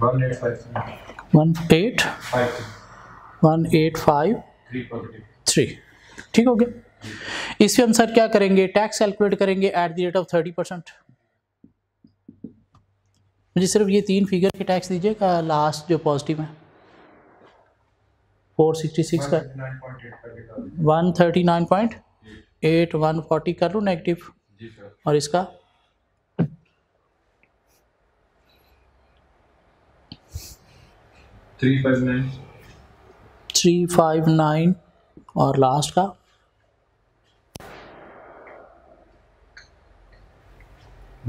थ्री ठीक हो गया इस पे क्या करेंगे टैक्स कैलकुलेट करेंगे at the rate of thirty percent मुझे सिर्फ ये तीन फिगर के टैक्स दीजिएगा लास्ट जो पॉजिटिव है फोर सिक्सटी सिक्स का one thirty nine point eight one forty कर लूँ नेगेटिव और इसका three five nine three five nine और लास्ट का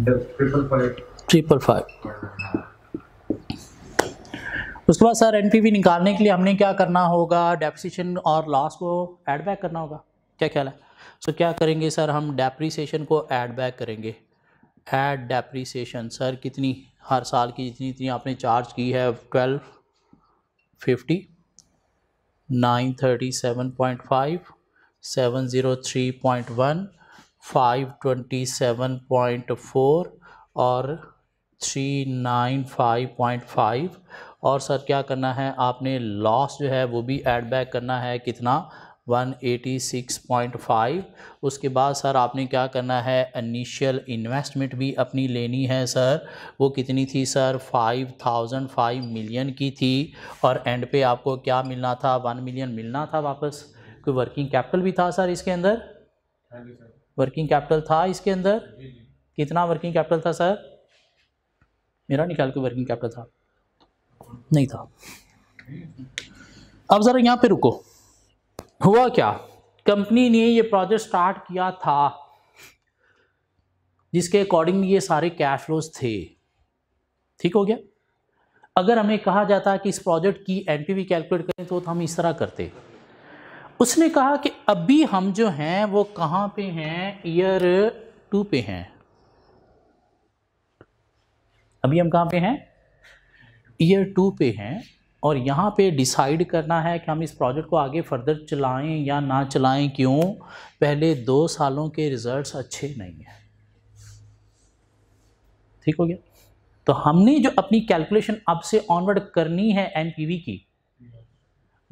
ट्रिपल फाइव ट्रिपल फाइव उसके बाद सर एन निकालने के लिए हमने क्या करना होगा डेप्रिसिएशन और लॉस को ऐड बैक करना होगा क्या ख्याल है सो so, क्या करेंगे सर हम डेप्रिसिएशन को ऐड बैक करेंगे ऐड डेप्रिसिएशन सर कितनी हर साल की जितनी इतनी आपने चार्ज की है twelve fifty nine thirty seven point five seven zero three point one five twenty seven point four और three nine five point five और सर क्या करना है आपने लॉस जो है वो भी ऐड बैक करना है कितना 186.5 उसके बाद सर आपने क्या करना है इनिशियल इन्वेस्टमेंट भी अपनी लेनी है सर वो कितनी थी सर 5005 मिलियन की थी और एंड पे आपको क्या मिलना था 1 मिलियन मिलना था वापस कोई वर्किंग कैपिटल भी था सर इसके अंदर हाँ वर्किंग कैपिटल था इसके अंदर कितना वर्किंग कैपिटल था सर मेरा निकाल के वर्किंग कैपिटल था नहीं था अब ज़रा यहाँ पे रुको हुआ क्या कंपनी ने ये प्रोजेक्ट स्टार्ट किया था जिसके अकॉर्डिंग ये सारे कैश फ्लोज थे ठीक हो गया अगर हमें कहा जाता कि इस प्रोजेक्ट की एनपीवी कैलकुलेट करें तो, तो हम इस तरह करते उसने कहा कि अभी हम जो हैं वो कहाँ पे हैं ईयर टू पे हैं अभी हम कहाँ पे हैं ईयर टू पे हैं और यहाँ पे डिसाइड करना है कि हम इस प्रोजेक्ट को आगे फर्दर चलाएं या ना चलाएं क्यों पहले दो सालों के रिज़ल्ट्स अच्छे नहीं हैं ठीक हो गया तो हमने जो अपनी कैलकुलेशन अब से ऑनवर्ड करनी है एनपीवी की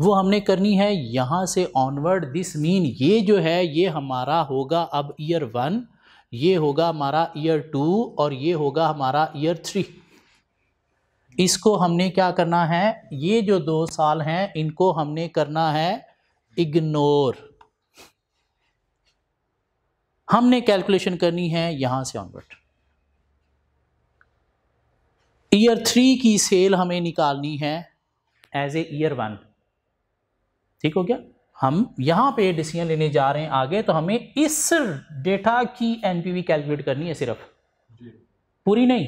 वो हमने करनी है यहाँ से ऑनवर्ड दिस मीन ये जो है ये हमारा होगा अब ईयर वन ये होगा हमारा ईयर टू और ये होगा हमारा ईयर थ्री इसको हमने क्या करना है ये जो दो साल हैं इनको हमने करना है इग्नोर हमने कैलकुलेशन करनी है यहां से ऑनवर्ड ईयर थ्री की सेल हमें निकालनी है एज ए ईयर वन ठीक हो गया हम यहां पे डिसीजन लेने जा रहे हैं आगे तो हमें इस डेटा की एनपीवी कैलकुलेट करनी है सिर्फ पूरी नहीं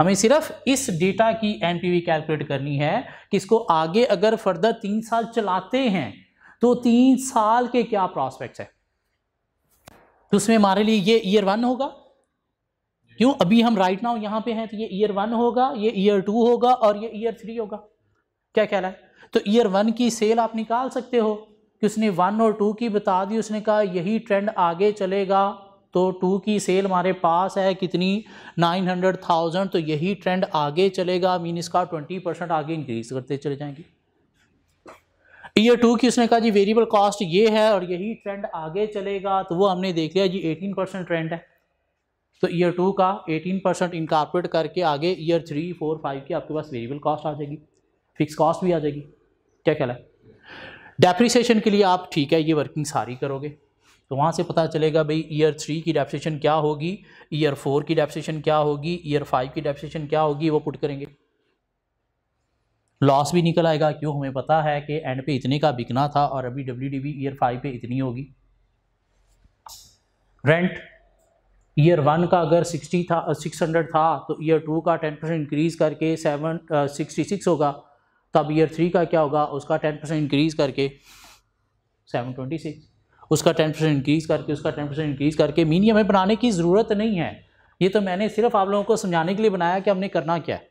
हमें सिर्फ इस डेटा की एनपीवी कैलकुलेट करनी है कि इसको आगे अगर फर्दर तीन साल चलाते हैं तो तीन साल के क्या प्रॉस्पेक्ट है तो उसमें हमारे लिए ये ईयर वन होगा क्यों अभी हम राइट नाउ यहां पे हैं तो ये ईयर वन होगा ये ईयर टू होगा और ये ईयर थ्री होगा क्या कह रहा है तो ईयर वन की सेल आप निकाल सकते हो कि उसने वन और टू की बता दी उसने कहा यही ट्रेंड आगे चलेगा तो टू की सेल हमारे पास है कितनी नाइन हंड्रेड थाउजेंड तो यही ट्रेंड आगे चलेगा मीन इसका ट्वेंटी परसेंट आगे इंक्रीज करते चले जाएंगे ईयर टू की उसने कहा जी वेरिएबल कॉस्ट ये है और यही ट्रेंड आगे चलेगा तो वो हमने देख लिया जी एटीन परसेंट ट्रेंड है तो ईयर टू का एटीन परसेंट इनकारपोरेट करके आगे ईयर थ्री फोर फाइव की आपके पास वेरिएबल कॉस्ट आ जाएगी फिक्स कॉस्ट भी आ जाएगी क्या कहला है डेप्रिसिएशन के लिए आप ठीक है ये वर्किंग सारी करोगे तो वहाँ से पता चलेगा भाई ईयर थ्री की डेप्सेशन क्या होगी ईयर फोर की डेप्सेशन क्या होगी ईयर फाइव की डेप्सेशन क्या होगी वो पुट करेंगे लॉस भी निकल आएगा क्यों हमें पता है कि एंड पे इतने का बिकना था और अभी W D V year five पे इतनी होगी रेंट ईयर वन का अगर सिक्सटी था सिक्स हंड्रेड था तो ईयर टू का टेन परसेंट इंक्रीज़ करके सेवन सिक्सटी सिक्स होगा तब ईयर थ्री का क्या होगा उसका टेन परसेंट इंक्रीज़ करके सेवन ट्वेंटी सिक्स उसका टेन परसेंट इंक्रीज़ करके उसका टेन परसेंट इंक्रीज़ करके मीन ये हमें बनाने की ज़रूरत नहीं है ये तो मैंने सिर्फ आप लोगों को समझाने के लिए बनाया कि हमने करना क्या है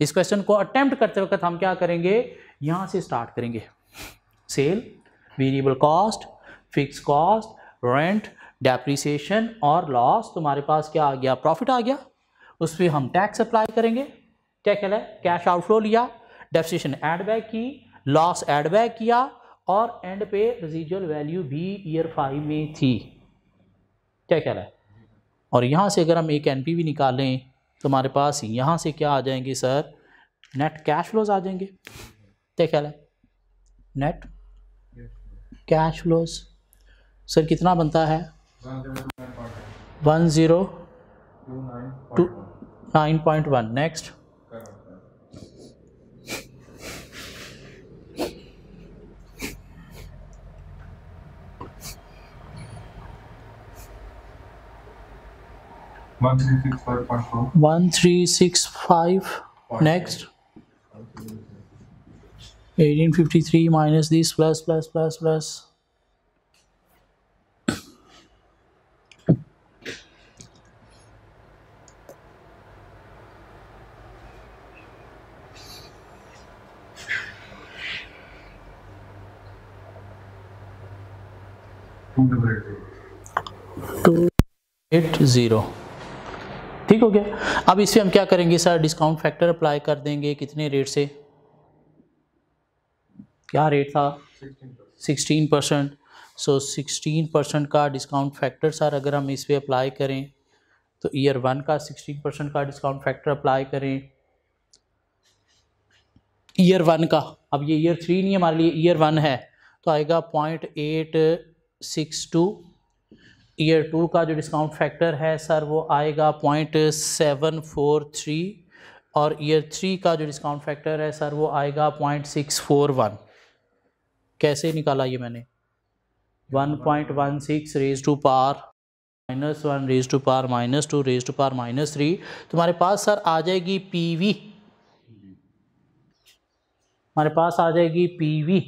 इस क्वेश्चन को अटैम्प्ट करते वक्त हम क्या करेंगे यहाँ से स्टार्ट करेंगे sale variable cost fix cost rent depreciation और लॉस तुम्हारे पास क्या आ गया प्रॉफिट आ गया उस पर हम टैक्स अप्लाई करेंगे क्या ख्याल है कैश आउटफ्लो लिया डेप्रीसीशन एड बैक की लॉस एड बैक किया और एंड पे रिजिजल वैल्यू भी ईयर फाइव में थी क्या कह रहा है और यहाँ से अगर हम एक एन पी भी निकालें तो हमारे पास यहाँ से क्या आ जाएंगे सर नेट कैश फ्लोज आ जाएंगे क्या ख्याल है नेट कैश फ्लोज सर कितना बनता है one zero two nine point one next 1365. Next. 1853 minus this plus plus plus plus. 280 ठीक हो गया अब इस पर हम क्या करेंगे सर डिस्काउंट फैक्टर अप्लाई कर देंगे कितने रेट से क्या रेट था sixteen percent so sixteen percent का डिस्काउंट फैक्टर सर अगर हम इस पर अप्लाई करें तो ईयर वन का सिक्सटीन परसेंट का डिस्काउंट फैक्टर अप्लाई करें ईयर वन का अब ये ईयर थ्री नहीं हमारे लिए ईयर वन है तो आएगा point eight six two year two का जो डिस्काउंट फैक्टर है सर वो आएगा पॉइंट सेवन फोर थ्री और ईयर थ्री का जो डिस्काउंट फैक्टर है सर वो आएगा पॉइंट सिक्स फोर वन कैसे निकाला ये मैंने one point one six raise to power minus one raise to power minus two raise to power minus three तुम्हारे पास सर आ जाएगी पी वी हमारे पास आ जाएगी P V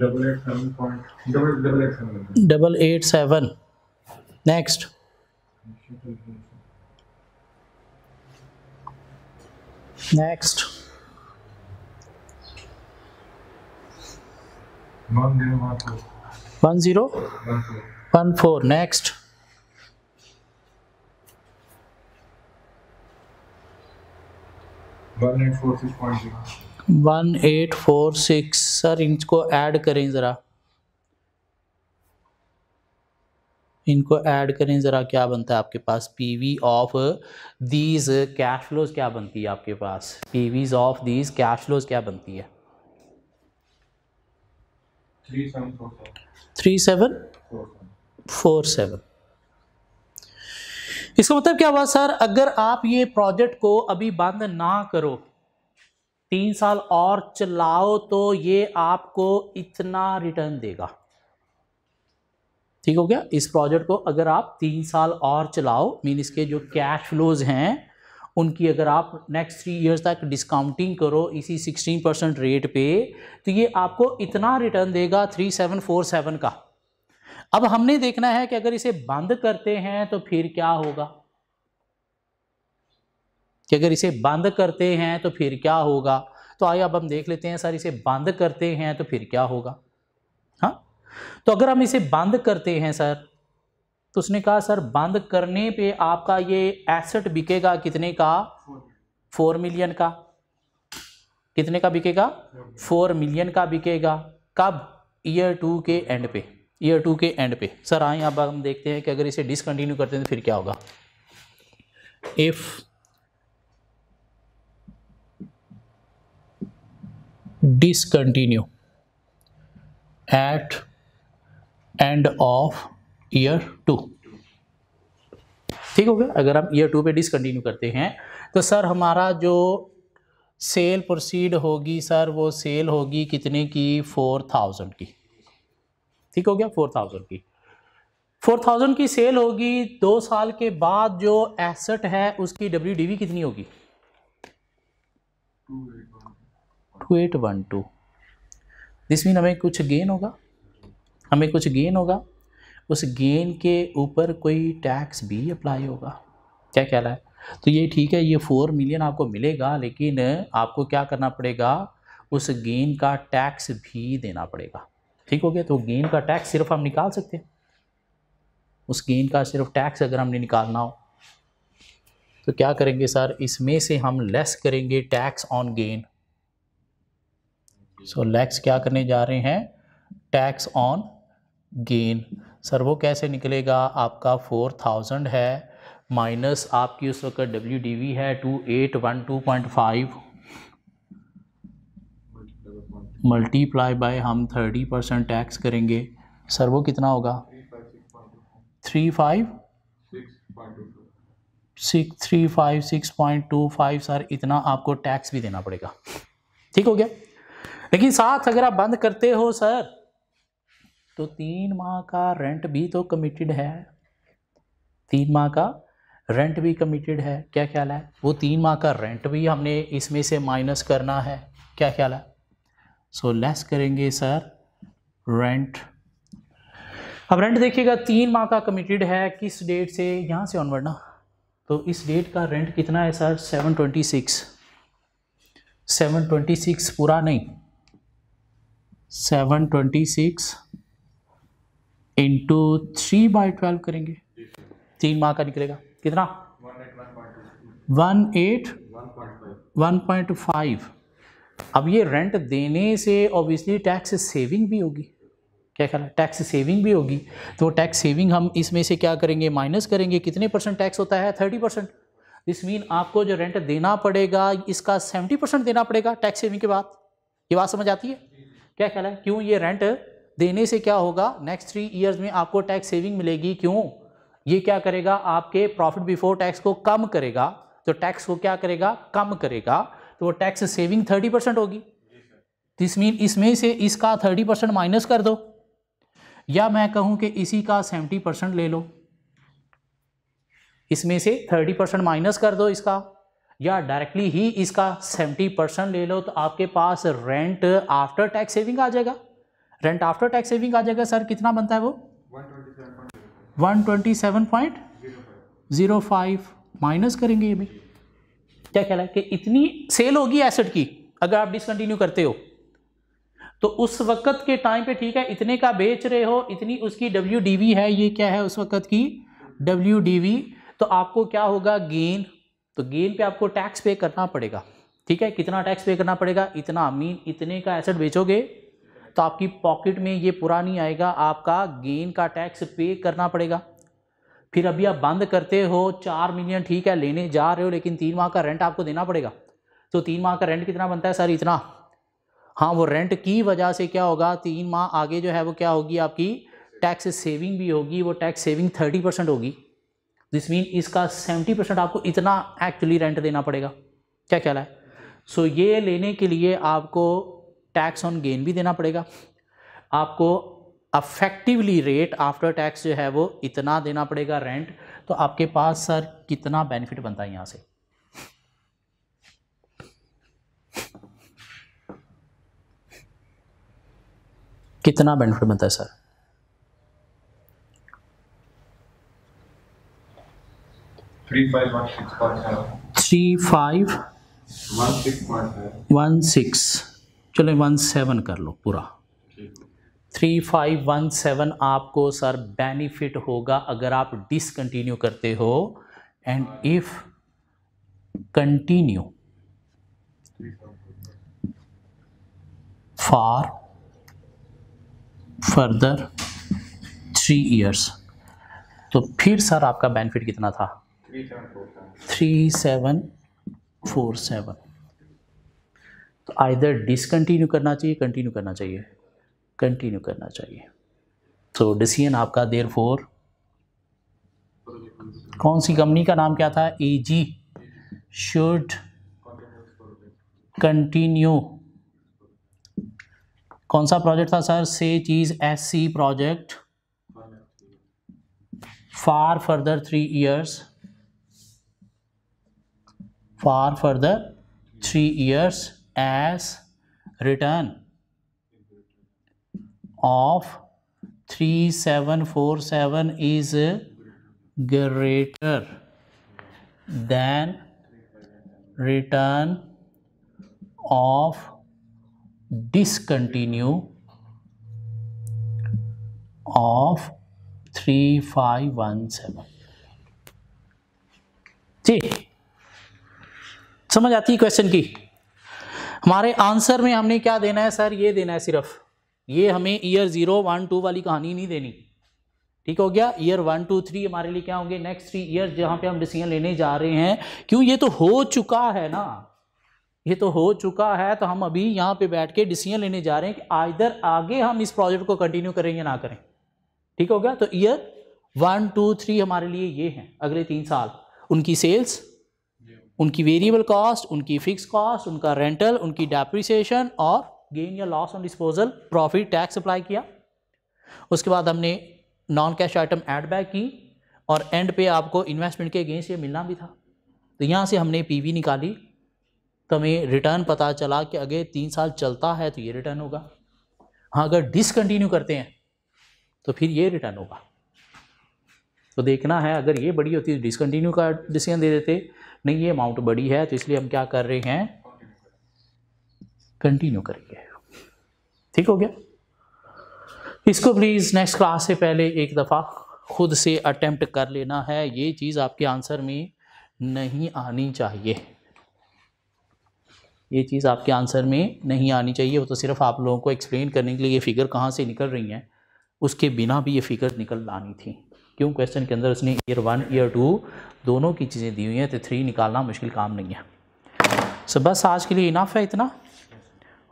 double eight seven next next one zero one four next one eight four six point zero one eight four six sir इनको add करें ज़रा इनको ऐड करें ज़रा क्या बनता है आपके पास P V of these cash flows क्या बनती है आपके पास P Vs of these cash flows क्या बनती है थ्री सेवन फोर सेवन इसका मतलब क्या हुआ सर अगर आप ये प्रोजेक्ट को अभी बंद ना करो तीन साल और चलाओ तो ये आपको इतना रिटर्न देगा ठीक हो गया इस प्रोजेक्ट को अगर आप तीन साल और चलाओ मीन इसके जो कैश फ्लोज हैं उनकी अगर आप नेक्स्ट थ्री इयर्स तक डिस्काउंटिंग करो इसी सिक्सटीन परसेंट रेट पे तो ये आपको इतना रिटर्न देगा थ्री सेवन फोर सेवन का अब हमने देखना है कि अगर इसे बंद करते हैं तो फिर क्या होगा कि अगर इसे बंद करते हैं तो फिर क्या होगा तो आइए अब हम देख लेते हैं सर इसे बंद करते हैं तो फिर क्या होगा हाँ तो अगर हम इसे बंद करते हैं सर तो उसने कहा सर बंद करने पे आपका ये एसेट बिकेगा कितने का फोर मिलियन का कितने का बिकेगा फोर मिलियन का बिकेगा कब ईयर टू के एंड पे ईयर टू के एंड पे सर आए अब हम देखते हैं कि अगर इसे डिसकंटिन्यू करते हैं तो फिर क्या होगा if discontinue at end of year two ठीक हो गया अगर हम ईयर टू पे डिसकंटिन्यू करते हैं तो सर हमारा जो सेल प्रोसीड होगी सर वो सेल होगी कितने की फोर थाउजेंड की ठीक हो गया फोर थाउजेंड की फोर थाउजेंड की सेल होगी दो साल के बाद जो एसेट है उसकी डब्ल्यू कितनी होगी two eight one two this mean हमें कुछ गेन होगा हमें कुछ गेन होगा उस गेन के ऊपर कोई टैक्स भी अप्लाई होगा क्या कह रहा है तो ये ठीक है ये फोर मिलियन आपको मिलेगा लेकिन आपको क्या करना पड़ेगा उस गेन का टैक्स भी देना पड़ेगा ठीक हो गया तो गेन का टैक्स सिर्फ हम निकाल सकते हैं उस गेन का सिर्फ टैक्स अगर हमने निकालना हो तो क्या करेंगे सर इसमें से हम लेस करेंगे टैक्स ऑन गेन सो लैक्स क्या करने जा रहे हैं टैक्स ऑन गेन सर वो कैसे निकलेगा आपका फोर थाउजेंड है माइनस आपकी उस वक्त डब्ल्यू डी वी है two eight one two point five multiply by हम थर्टी परसेंट टैक्स करेंगे सर वो कितना होगा three five six three five six point two five sir इतना आपको टैक्स भी देना पड़ेगा ठीक हो गया लेकिन साथ अगर आप बंद करते हो सर तो तीन माह का रेंट भी तो कमिटेड है तीन माह का रेंट भी कमिटेड है क्या ख्याल है वो तीन माह का रेंट भी हमने इसमें से माइनस करना है क्या ख्याल है सो so, लेस करेंगे सर रेंट अब रेंट देखिएगा तीन माह का कमिटेड है किस डेट से यहाँ से ऑनवर्ड ना तो इस डेट का रेंट कितना है sir seven twenty six seven twenty six पूरा नहीं seven twenty six into three by twelve करेंगे तीन माह का निकलेगा कितना one eight one point five अब ये रेंट देने से ऑब्वियसली टैक्स सेविंग भी होगी क्या रहा है टैक्स सेविंग भी होगी तो टैक्स सेविंग हम इसमें से क्या करेंगे माइनस करेंगे कितने परसेंट टैक्स होता है थर्टी परसेंट दिस मीन आपको जो रेंट देना पड़ेगा इसका सेवेंटी परसेंट देना पड़ेगा टैक्स सेविंग के बाद ये बात समझ आती है क्या ख्याल है क्यों ये रेंट देने से क्या होगा नेक्स्ट थ्री ईयर्स में आपको टैक्स सेविंग मिलेगी क्यों ये क्या करेगा आपके प्रॉफिट बिफोर टैक्स को कम करेगा तो टैक्स को क्या करेगा कम करेगा तो वो टैक्स सेविंग थर्टी परसेंट होगी दिस मीन इसमें से इसका थर्टी परसेंट माइनस कर दो या मैं कहूं कि इसी का सेवेंटी परसेंट ले लो इसमें से थर्टी परसेंट माइनस कर दो इसका या डायरेक्टली ही इसका 70 परसेंट ले लो तो आपके पास रेंट आफ्टर टैक्स सेविंग आ जाएगा रेंट आफ्टर टैक्स सेविंग आ जाएगा सर कितना बनता है वो 127.05 माइनस करेंगे ये भी क्या ख्याल है कि इतनी सेल होगी एसेट की अगर आप डिसकंटिन्यू करते हो तो उस वक्त के टाइम पे ठीक है इतने का बेच रहे हो इतनी उसकी डब्ल्यू है ये क्या है उस वक्त की डब्ल्यू तो आपको क्या होगा गेन तो गेन पे आपको टैक्स पे करना पड़ेगा ठीक है कितना टैक्स पे करना पड़ेगा इतना मीन इतने का एसेट बेचोगे तो आपकी पॉकेट में ये पूरा नहीं आएगा आपका गेन का टैक्स पे करना पड़ेगा फिर अभी आप बंद करते हो चार मिलियन ठीक है लेने जा रहे हो लेकिन तीन माह का रेंट आपको देना पड़ेगा तो तीन माह का रेंट कितना बनता है सर इतना हाँ वो रेंट की वजह से क्या होगा तीन माह आगे जो है वो क्या होगी आपकी टैक्स सेविंग भी होगी वो टैक्स सेविंग थर्टी परसेंट होगी दिस मीन इसका सेवेंटी परसेंट आपको इतना एक्चुअली रेंट देना पड़ेगा क्या ख्याल है सो so, ये लेने के लिए आपको टैक्स ऑन गेन भी देना पड़ेगा आपको अफेक्टिवली रेट आफ्टर टैक्स जो है वो इतना देना पड़ेगा रेंट तो आपके पास सर कितना बेनिफिट बनता है यहाँ से कितना बेनिफिट बनता है sir three five one six three five one six चलो वन सेवन कर लो पूरा थ्री फाइव वन सेवन आपको सर बेनिफिट होगा अगर आप डिसकंटिन्यू करते हो and if continue for further three years तो फिर सर आपका बेनिफिट कितना था थ्री सेवन फोर सेवन तो आइधर डिसकंटिन्यू करना चाहिए कंटिन्यू करना चाहिए कंटिन्यू करना चाहिए तो डिसीजन आपका देर फोर कौन सी कंपनी का नाम क्या था ए जी शुड कंटिन्यू कौन सा प्रोजेक्ट था सर से चीज़ S C project for further three years for further three years as return of 3747 is greater than return of discontinue of 3517 see समझ आती है क्वेश्चन की हमारे आंसर में हमने क्या देना है सर ये देना है सिर्फ ये हमें ईयर जीरो वन टू वाली कहानी नहीं देनी ठीक हो गया ईयर वन टू थ्री हमारे लिए क्या होंगे नेक्स्ट थ्री ईयर जहां पे हम डिसीजन लेने जा रहे हैं क्यों ये तो हो चुका है ना ये तो हो चुका है तो हम अभी यहां पे बैठ के डिसीजन लेने जा रहे हैं कि आइधर आगे हम इस प्रोजेक्ट को कंटिन्यू करें या ना करें ठीक हो गया तो ईयर वन टू थ्री हमारे लिए ये है अगले तीन साल उनकी सेल्स उनकी वेरिएबल कॉस्ट उनकी फिक्स कॉस्ट उनका रेंटल उनकी डेप्रिसिएशन और गेन या loss on disposal profit tax apply किया उसके बाद हमने non cash item add back की और एंड पे आपको इन्वेस्टमेंट के अगेंस्ट ये मिलना भी था तो यहाँ से हमने वी निकाली तो हमें रिटर्न पता चला कि अगर तीन साल चलता है तो ये रिटर्न होगा हाँ अगर डिसकंटिन्यू करते हैं तो फिर ये रिटर्न होगा तो देखना है अगर ये बड़ी होती तो डिसकंटिन्यू का डिसीजन दे देते नहीं ये अमाउंट बड़ी है तो इसलिए हम क्या कर रहे हैं कंटिन्यू करिए ठीक हो गया इसको प्लीज़ नेक्स्ट क्लास से पहले एक दफ़ा खुद से अटेम्प्ट कर लेना है ये चीज़ आपके आंसर में नहीं आनी चाहिए ये चीज़ आपके आंसर में नहीं आनी चाहिए वो तो सिर्फ आप लोगों को एक्सप्लेन करने के लिए ये फिगर कहाँ से निकल रही हैं उसके बिना भी ये फिगर निकल लानी थी क्यों क्वेश्चन के अंदर उसने ईयर वन ईयर टू दोनों की चीज़ें दी हुई हैं तो थ्री निकालना मुश्किल काम नहीं है सो so, बस आज के लिए इनाफ है इतना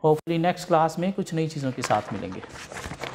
होपफुली नेक्स्ट क्लास में कुछ नई चीज़ों के साथ मिलेंगे